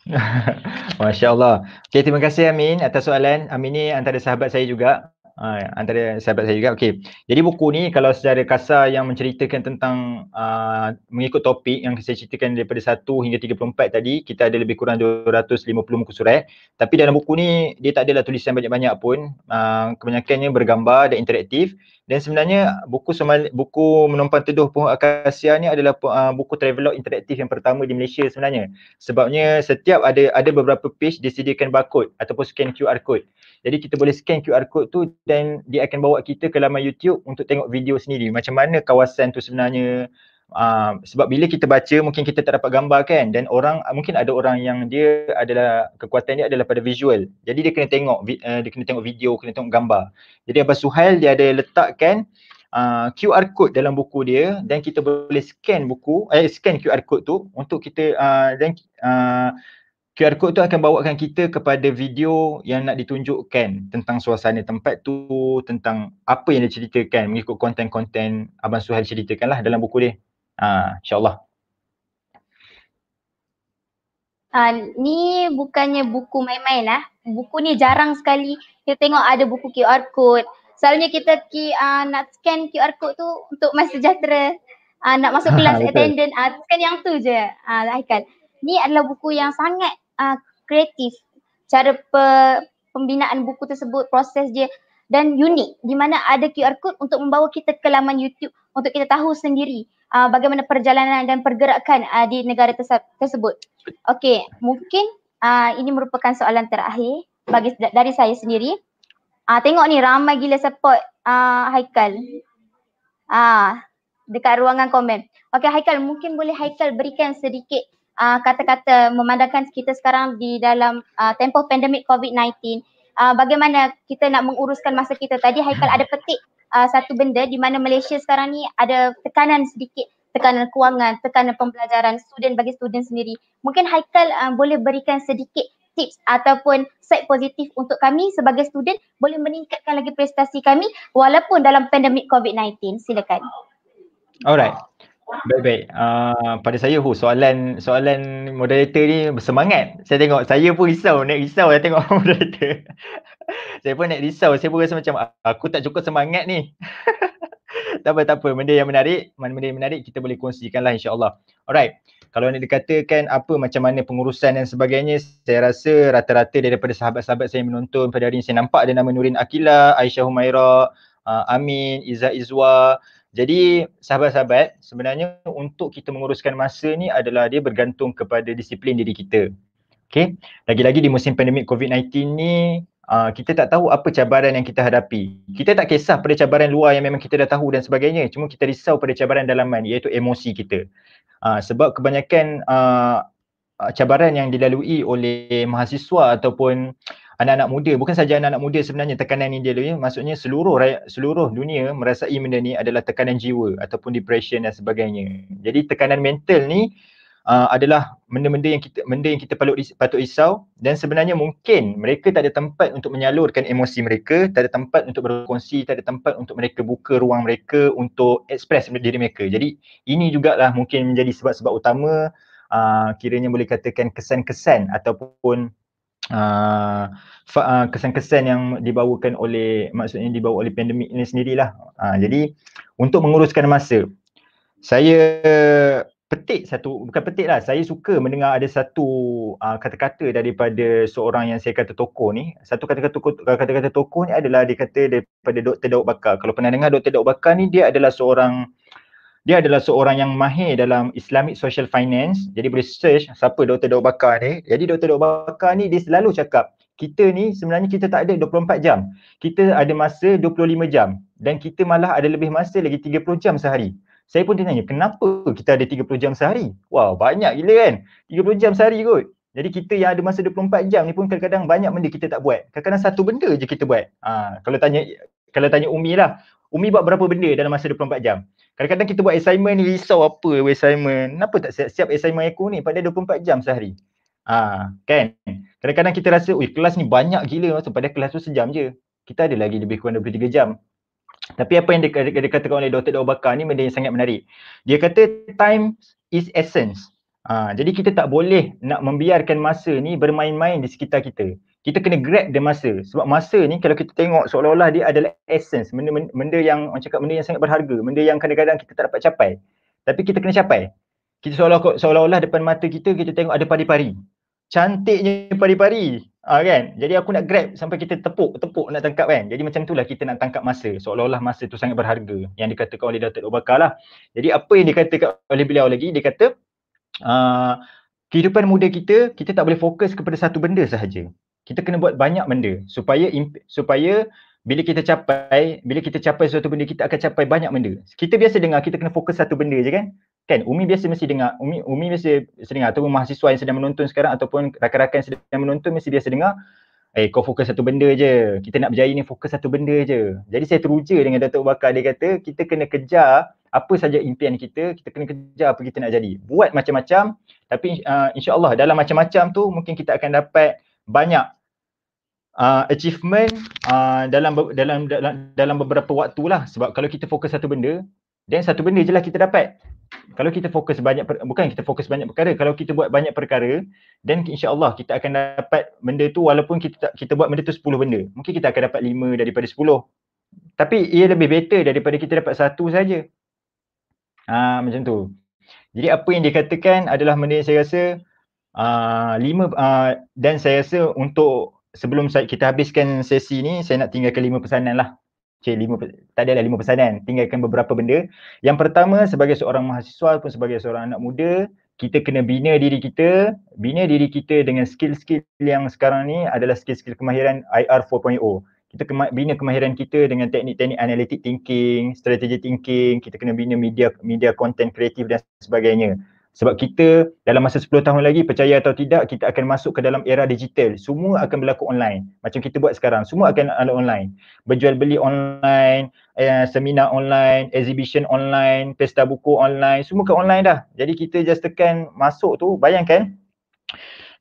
Masya Allah. Okay, terima kasih Amin atas soalan. Amin ni antara sahabat saya juga uh, antara sahabat saya juga. Okey. Jadi buku ni kalau secara kasar yang menceritakan tentang uh, mengikut topik yang saya ceritakan daripada 1 hingga 34 tadi, kita ada lebih kurang 250 muka surat. Tapi dalam buku ni dia tak adalah tulisan banyak-banyak pun. Uh, kebanyakannya bergambar dan interaktif. Dan sebenarnya buku Somali, buku Menumpang Teduh Pohon Akasia ni adalah uh, buku travelog interaktif yang pertama di Malaysia sebenarnya. Sebabnya setiap ada ada beberapa page disediakan barcode ataupun scan QR code. Jadi kita boleh scan QR code tu dan dia akan bawa kita ke laman YouTube untuk tengok video sendiri macam mana kawasan tu sebenarnya Uh, sebab bila kita baca mungkin kita tak dapat gambar kan dan orang uh, mungkin ada orang yang dia adalah kekuatan dia adalah pada visual jadi dia kena tengok uh, dia kena tengok video kena tengok gambar jadi Abah Suhail dia ada letakkan uh, ah, QR code dalam buku dia dan kita boleh scan buku eh scan QR code tu untuk kita dan uh, QR code tu akan bawakan kita kepada video yang nak ditunjukkan tentang suasana tempat tu tentang apa yang dia ceritakan mengikut konten-konten Abang Suhail ceritakanlah dalam buku dia Ha, InsyaAllah. Ha, ni bukannya buku main-main lah. Buku ni jarang sekali kita tengok ada buku QR code. Selalunya kita ki, uh, nak scan QR code tu untuk mas sejahtera. Uh, nak masuk kelas ha, attendant. Ha, scan yang tu je. Ha, ni adalah buku yang sangat uh, kreatif. Cara pe, pembinaan buku tersebut, proses dia dan unik di mana ada QR code untuk membawa kita ke laman YouTube untuk kita tahu sendiri uh, bagaimana perjalanan dan pergerakan uh, di negara terse- tersebut. Okey, mungkin uh, ini merupakan soalan terakhir bagi dari saya sendiri. Uh, tengok ni ramai gila support uh, Haikal. Ah uh, dekat ruangan komen. Okey Haikal, mungkin boleh Haikal berikan sedikit uh, kata-kata memandangkan kita sekarang di dalam uh, tempoh pandemik COVID-19. Uh, bagaimana kita nak menguruskan masa kita tadi Haikal ada petik Uh, satu benda di mana Malaysia sekarang ni ada tekanan sedikit tekanan kewangan, tekanan pembelajaran student bagi student sendiri. Mungkin Haikal uh, boleh berikan sedikit tips ataupun side positif untuk kami sebagai student boleh meningkatkan lagi prestasi kami walaupun dalam pandemik COVID-19. Silakan. Alright. Baik-baik. Uh, pada saya, Hu, soalan soalan moderator ni bersemangat. Saya tengok, saya pun risau, nak risau saya tengok moderator. saya pun nak risau, saya pun rasa macam ah, aku tak cukup semangat ni. tak apa, tak apa. Benda yang menarik, benda yang menarik kita boleh kongsikan lah insyaAllah. Alright. Kalau nak dikatakan apa macam mana pengurusan dan sebagainya, saya rasa rata-rata daripada sahabat-sahabat saya menonton pada hari ini, saya nampak ada nama Nurin Akila, Aisyah Humaira, uh, ah, Amin, Izzah Izwa, jadi sahabat-sahabat sebenarnya untuk kita menguruskan masa ni adalah dia bergantung kepada disiplin diri kita. Okay. Lagi-lagi di musim pandemik COVID-19 ni uh, kita tak tahu apa cabaran yang kita hadapi. Kita tak kisah pada cabaran luar yang memang kita dah tahu dan sebagainya. Cuma kita risau pada cabaran dalaman iaitu emosi kita. Uh, sebab kebanyakan uh, cabaran yang dilalui oleh mahasiswa ataupun anak-anak muda bukan saja anak-anak muda sebenarnya tekanan ini dia ya maksudnya seluruh rakyat seluruh dunia merasai benda ni adalah tekanan jiwa ataupun depression dan sebagainya jadi tekanan mental ni uh, adalah benda-benda yang kita benda yang kita perlu patut isau dan sebenarnya mungkin mereka tak ada tempat untuk menyalurkan emosi mereka tak ada tempat untuk berkongsi tak ada tempat untuk mereka buka ruang mereka untuk express diri mereka jadi ini jugalah mungkin menjadi sebab-sebab utama Uh, kiranya boleh katakan kesan-kesan ataupun uh, fa, uh, kesan-kesan yang dibawakan oleh maksudnya dibawa oleh pandemik ini sendirilah. Uh, jadi untuk menguruskan masa saya petik satu bukan petik lah saya suka mendengar ada satu kata kata-kata daripada seorang yang saya kata tokoh ni satu kata-kata kata-kata tokoh ni adalah dia kata daripada Dr. Daud Bakar kalau pernah dengar Dr. Daud Bakar ni dia adalah seorang dia adalah seorang yang mahir dalam Islamic Social Finance. Jadi boleh search siapa Dr. Dr. Bakar ni. Jadi Dr. Dr. Bakar ni dia selalu cakap kita ni sebenarnya kita tak ada 24 jam. Kita ada masa 25 jam dan kita malah ada lebih masa lagi 30 jam sehari. Saya pun tanya, kenapa kita ada 30 jam sehari? Wow, banyak gila kan? 30 jam sehari kot. Jadi kita yang ada masa 24 jam ni pun kadang-kadang banyak benda kita tak buat. Kadang-kadang satu benda je kita buat. Ha, kalau tanya kalau tanya Umi lah, Umi buat berapa benda dalam masa 24 jam? Kadang-kadang kita buat assignment ni risau apa assignment. Kenapa tak siap-siap assignment aku ni padahal 24 jam sehari. Ah, kan? Kadang-kadang kita rasa, "Oi, kelas ni banyak gila masa padahal kelas tu sejam je. Kita ada lagi lebih kurang 23 jam." Tapi apa yang dia, dia katakan oleh Dr. Dawbakar ni benda yang sangat menarik. Dia kata time is essence. Ha, jadi kita tak boleh nak membiarkan masa ni bermain-main di sekitar kita kita kena grab the masa sebab masa ni kalau kita tengok seolah-olah dia adalah essence benda, benda yang orang cakap benda yang sangat berharga benda yang kadang-kadang kita tak dapat capai tapi kita kena capai kita seolah seolah-olah depan mata kita kita tengok ada pari-pari cantiknya pari-pari ha, kan jadi aku nak grab sampai kita tepuk tepuk nak tangkap kan jadi macam itulah kita nak tangkap masa seolah-olah masa tu sangat berharga yang dikatakan oleh Datuk Bakar lah jadi apa yang dikatakan oleh beliau lagi dia kata uh, kehidupan muda kita kita tak boleh fokus kepada satu benda sahaja kita kena buat banyak benda supaya supaya bila kita capai bila kita capai suatu benda kita akan capai banyak benda kita biasa dengar kita kena fokus satu benda je kan kan umi biasa mesti dengar umi umi biasa sedengar ataupun mahasiswa yang sedang menonton sekarang ataupun rakan-rakan sedang menonton mesti biasa dengar eh kau fokus satu benda je kita nak berjaya ni fokus satu benda je jadi saya teruja dengan Datuk Bakar dia kata kita kena kejar apa saja impian kita kita kena kerja apa kita nak jadi buat macam-macam tapi uh, insya-Allah dalam macam-macam tu mungkin kita akan dapat banyak uh, achievement uh, dalam dalam dalam dalam beberapa waktu lah sebab kalau kita fokus satu benda then satu benda je lah kita dapat kalau kita fokus banyak per, bukan kita fokus banyak perkara kalau kita buat banyak perkara then insyaallah kita akan dapat benda tu walaupun kita tak, kita buat benda tu sepuluh benda mungkin kita akan dapat lima daripada sepuluh. tapi ia lebih better daripada kita dapat satu saja uh, macam tu jadi apa yang dikatakan adalah benda yang saya rasa uh, lima uh, dan saya rasa untuk sebelum saya, kita habiskan sesi ni, saya nak tinggalkan lima pesanan lah. Cik, lima, tak ada lah lima pesanan. Tinggalkan beberapa benda. Yang pertama, sebagai seorang mahasiswa pun sebagai seorang anak muda, kita kena bina diri kita, bina diri kita dengan skill-skill yang sekarang ni adalah skill-skill kemahiran IR 4.0. Kita kema- bina kemahiran kita dengan teknik-teknik analytic thinking, strategic thinking, kita kena bina media media content kreatif dan sebagainya. Sebab kita dalam masa 10 tahun lagi percaya atau tidak kita akan masuk ke dalam era digital. Semua akan berlaku online. Macam kita buat sekarang. Semua akan ada online. Berjual beli online, eh, seminar online, exhibition online, pesta buku online. Semua ke online dah. Jadi kita just tekan masuk tu. Bayangkan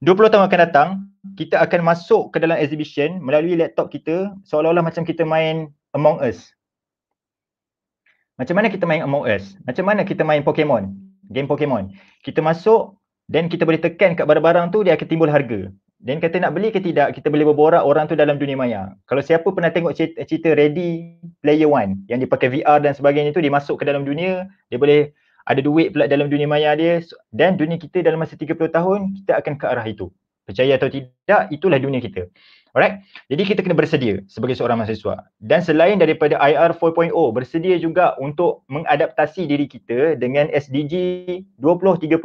20 tahun akan datang kita akan masuk ke dalam exhibition melalui laptop kita seolah-olah macam kita main Among Us. Macam mana kita main Among Us? Macam mana kita main Pokemon? game Pokemon. Kita masuk then kita boleh tekan kat barang-barang tu dia akan timbul harga. Then kata nak beli ke tidak, kita boleh berborak orang tu dalam dunia maya. Kalau siapa pernah tengok cerita Ready Player One yang dia pakai VR dan sebagainya tu dia masuk ke dalam dunia, dia boleh ada duit pula dalam dunia maya dia dan dunia kita dalam masa 30 tahun kita akan ke arah itu. Percaya atau tidak, itulah dunia kita. Alright. Jadi kita kena bersedia sebagai seorang mahasiswa. Dan selain daripada IR 4.0, bersedia juga untuk mengadaptasi diri kita dengan SDG 2030.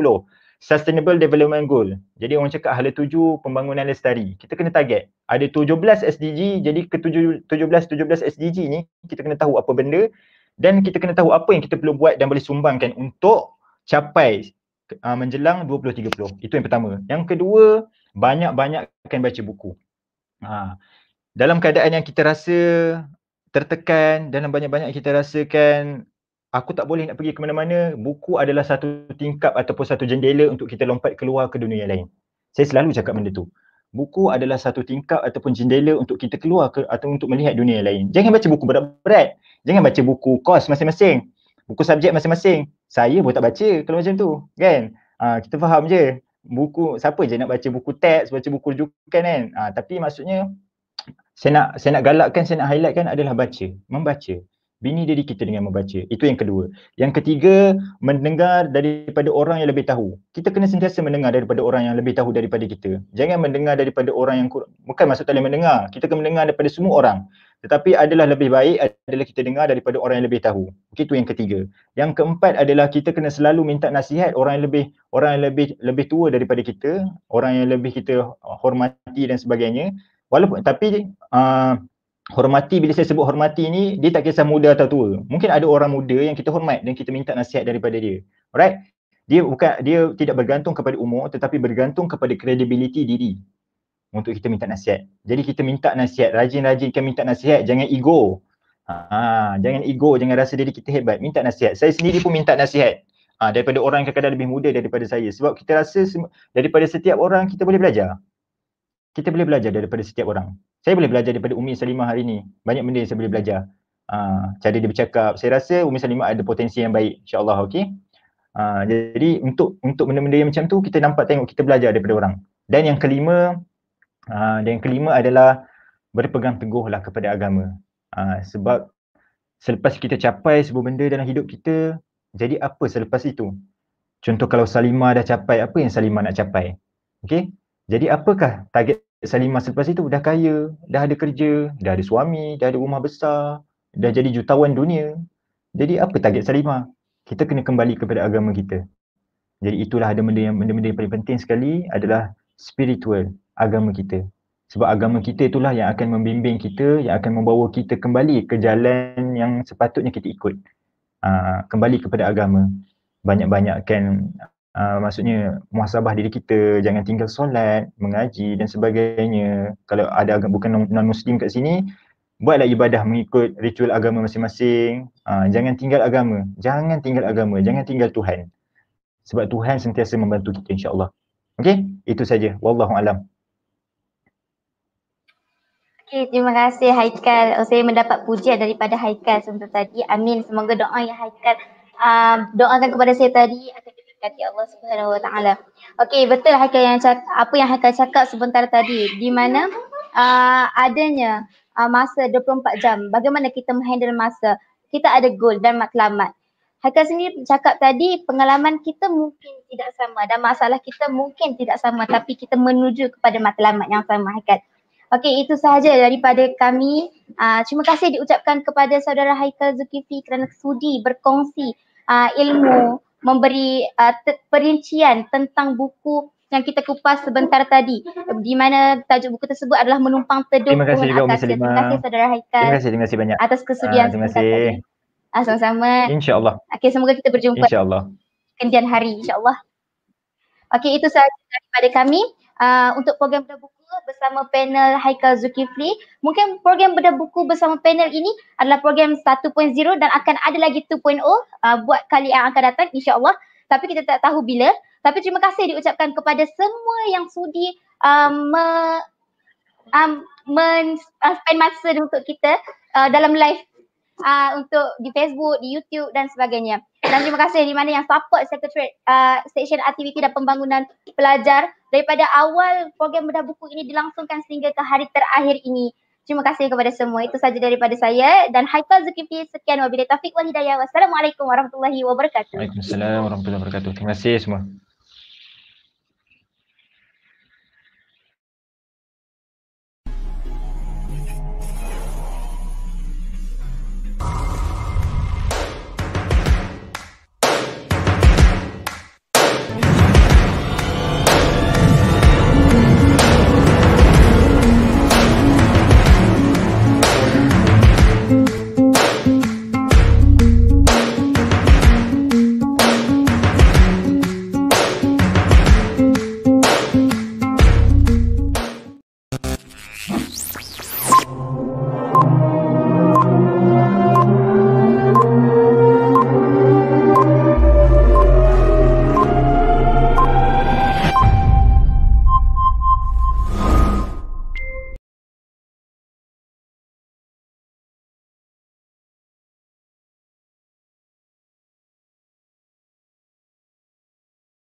Sustainable Development Goal. Jadi orang cakap hala tuju pembangunan lestari. Kita kena target. Ada 17 SDG, jadi ke 17, 17 SDG ni kita kena tahu apa benda dan kita kena tahu apa yang kita perlu buat dan boleh sumbangkan untuk capai uh, menjelang 2030. Itu yang pertama. Yang kedua, banyak-banyakkan banyak baca buku. Ha. Dalam keadaan yang kita rasa tertekan, dalam banyak-banyak kita rasakan aku tak boleh nak pergi ke mana-mana, buku adalah satu tingkap ataupun satu jendela untuk kita lompat keluar ke dunia lain. Saya selalu cakap benda tu. Buku adalah satu tingkap ataupun jendela untuk kita keluar ke, atau untuk melihat dunia lain. Jangan baca buku berat-berat. Jangan baca buku kos masing-masing. Buku subjek masing-masing. Saya pun tak baca kalau macam tu. Kan? Ha, kita faham je buku siapa je nak baca buku teks baca buku rujukan kan ha, tapi maksudnya saya nak saya nak galakkan saya nak kan adalah baca membaca bini diri kita dengan membaca itu yang kedua yang ketiga mendengar daripada orang yang lebih tahu kita kena sentiasa mendengar daripada orang yang lebih tahu daripada kita jangan mendengar daripada orang yang kurang bukan maksud tak boleh mendengar kita kena mendengar daripada semua orang tetapi adalah lebih baik adalah kita dengar daripada orang yang lebih tahu. Itu yang ketiga. Yang keempat adalah kita kena selalu minta nasihat orang yang lebih orang yang lebih lebih tua daripada kita, orang yang lebih kita hormati dan sebagainya. Walaupun tapi uh, hormati bila saya sebut hormati ni dia tak kisah muda atau tua. Mungkin ada orang muda yang kita hormat dan kita minta nasihat daripada dia. Alright? Dia bukan dia tidak bergantung kepada umur tetapi bergantung kepada kredibiliti diri untuk kita minta nasihat. Jadi kita minta nasihat, rajin-rajinkan rajin minta nasihat, jangan ego. Ha, ha, jangan ego, jangan rasa diri kita hebat, minta nasihat. Saya sendiri pun minta nasihat. Ha, daripada orang yang kadang lebih muda daripada saya sebab kita rasa daripada setiap orang kita boleh belajar. Kita boleh belajar daripada setiap orang. Saya boleh belajar daripada Umi Salimah hari ini. Banyak benda yang saya boleh belajar. Ha, cara dia bercakap. Saya rasa Umi Salimah ada potensi yang baik. InsyaAllah, okay. Ha, jadi untuk untuk benda-benda yang macam tu, kita nampak tengok kita belajar daripada orang. Dan yang kelima, Uh, dan yang kelima adalah berpegang teguhlah kepada agama. Uh, sebab selepas kita capai sebuah benda dalam hidup kita, jadi apa selepas itu? Contoh kalau Salima dah capai, apa yang Salima nak capai? Okay? Jadi apakah target Salima selepas itu? Dah kaya, dah ada kerja, dah ada suami, dah ada rumah besar, dah jadi jutawan dunia. Jadi apa target Salima? Kita kena kembali kepada agama kita. Jadi itulah ada benda yang, benda-benda yang paling penting sekali adalah spiritual, agama kita. Sebab agama kita itulah yang akan membimbing kita, yang akan membawa kita kembali ke jalan yang sepatutnya kita ikut. Uh, kembali kepada agama. Banyak-banyakkan uh, maksudnya muhasabah diri kita, jangan tinggal solat, mengaji dan sebagainya. Kalau ada agama bukan non-muslim kat sini, buatlah ibadah mengikut ritual agama masing-masing. Uh, jangan tinggal agama. Jangan tinggal agama, jangan tinggal Tuhan. Sebab Tuhan sentiasa membantu kita insya-Allah. Okey? Itu saja. Wallahu alam. Okay, terima kasih Haikal. Oh, saya mendapat pujian daripada Haikal sebentar tadi. Amin. Semoga doa yang Haikal uh, doakan kepada saya tadi akan diberkati Allah Subhanahu Wa Taala. Okey, betul Haikal yang cakap. apa yang Haikal cakap sebentar tadi di mana uh, adanya uh, masa 24 jam. Bagaimana kita menghandle masa? Kita ada goal dan matlamat. Haikal sendiri cakap tadi pengalaman kita mungkin tidak sama dan masalah kita mungkin tidak sama tapi kita menuju kepada matlamat yang sama Haikal. Okey, itu sahaja daripada kami. Uh, terima kasih diucapkan kepada saudara Haikal Zulkifli kerana sudi berkongsi uh, ilmu, memberi uh, perincian tentang buku yang kita kupas sebentar tadi. Di mana tajuk buku tersebut adalah Menumpang Teduh. Terima kasih juga Umi Terima kasih saudara Haikal. Terima kasih, terima kasih banyak. Atas kesudian. Uh, terima kasih. Ah, sama-sama. InsyaAllah. Okey, semoga kita berjumpa. InsyaAllah. Kemudian hari, insyaAllah. Okey, itu sahaja daripada kami uh, untuk program Dabuku bersama panel Haikal Zulkifli. Mungkin program Bedah Buku bersama panel ini adalah program 1.0 dan akan ada lagi 2.0 uh, buat kali yang akan datang insyaAllah. Tapi kita tak tahu bila. Tapi terima kasih diucapkan kepada semua yang sudi um, me, um, men, uh, spend masa untuk kita uh, dalam live uh, untuk di Facebook, di YouTube dan sebagainya. Dan terima kasih di mana yang support Secretariat uh, Station Aktiviti dan Pembangunan Pelajar daripada awal program bedah buku ini dilangsungkan sehingga ke hari terakhir ini. Terima kasih kepada semua. Itu sahaja daripada saya dan Haikal Zulkifli. Sekian wabillahi Taufiq wal hidayah. Wassalamualaikum warahmatullahi wabarakatuh. Waalaikumsalam warahmatullahi wabarakatuh. Terima kasih semua.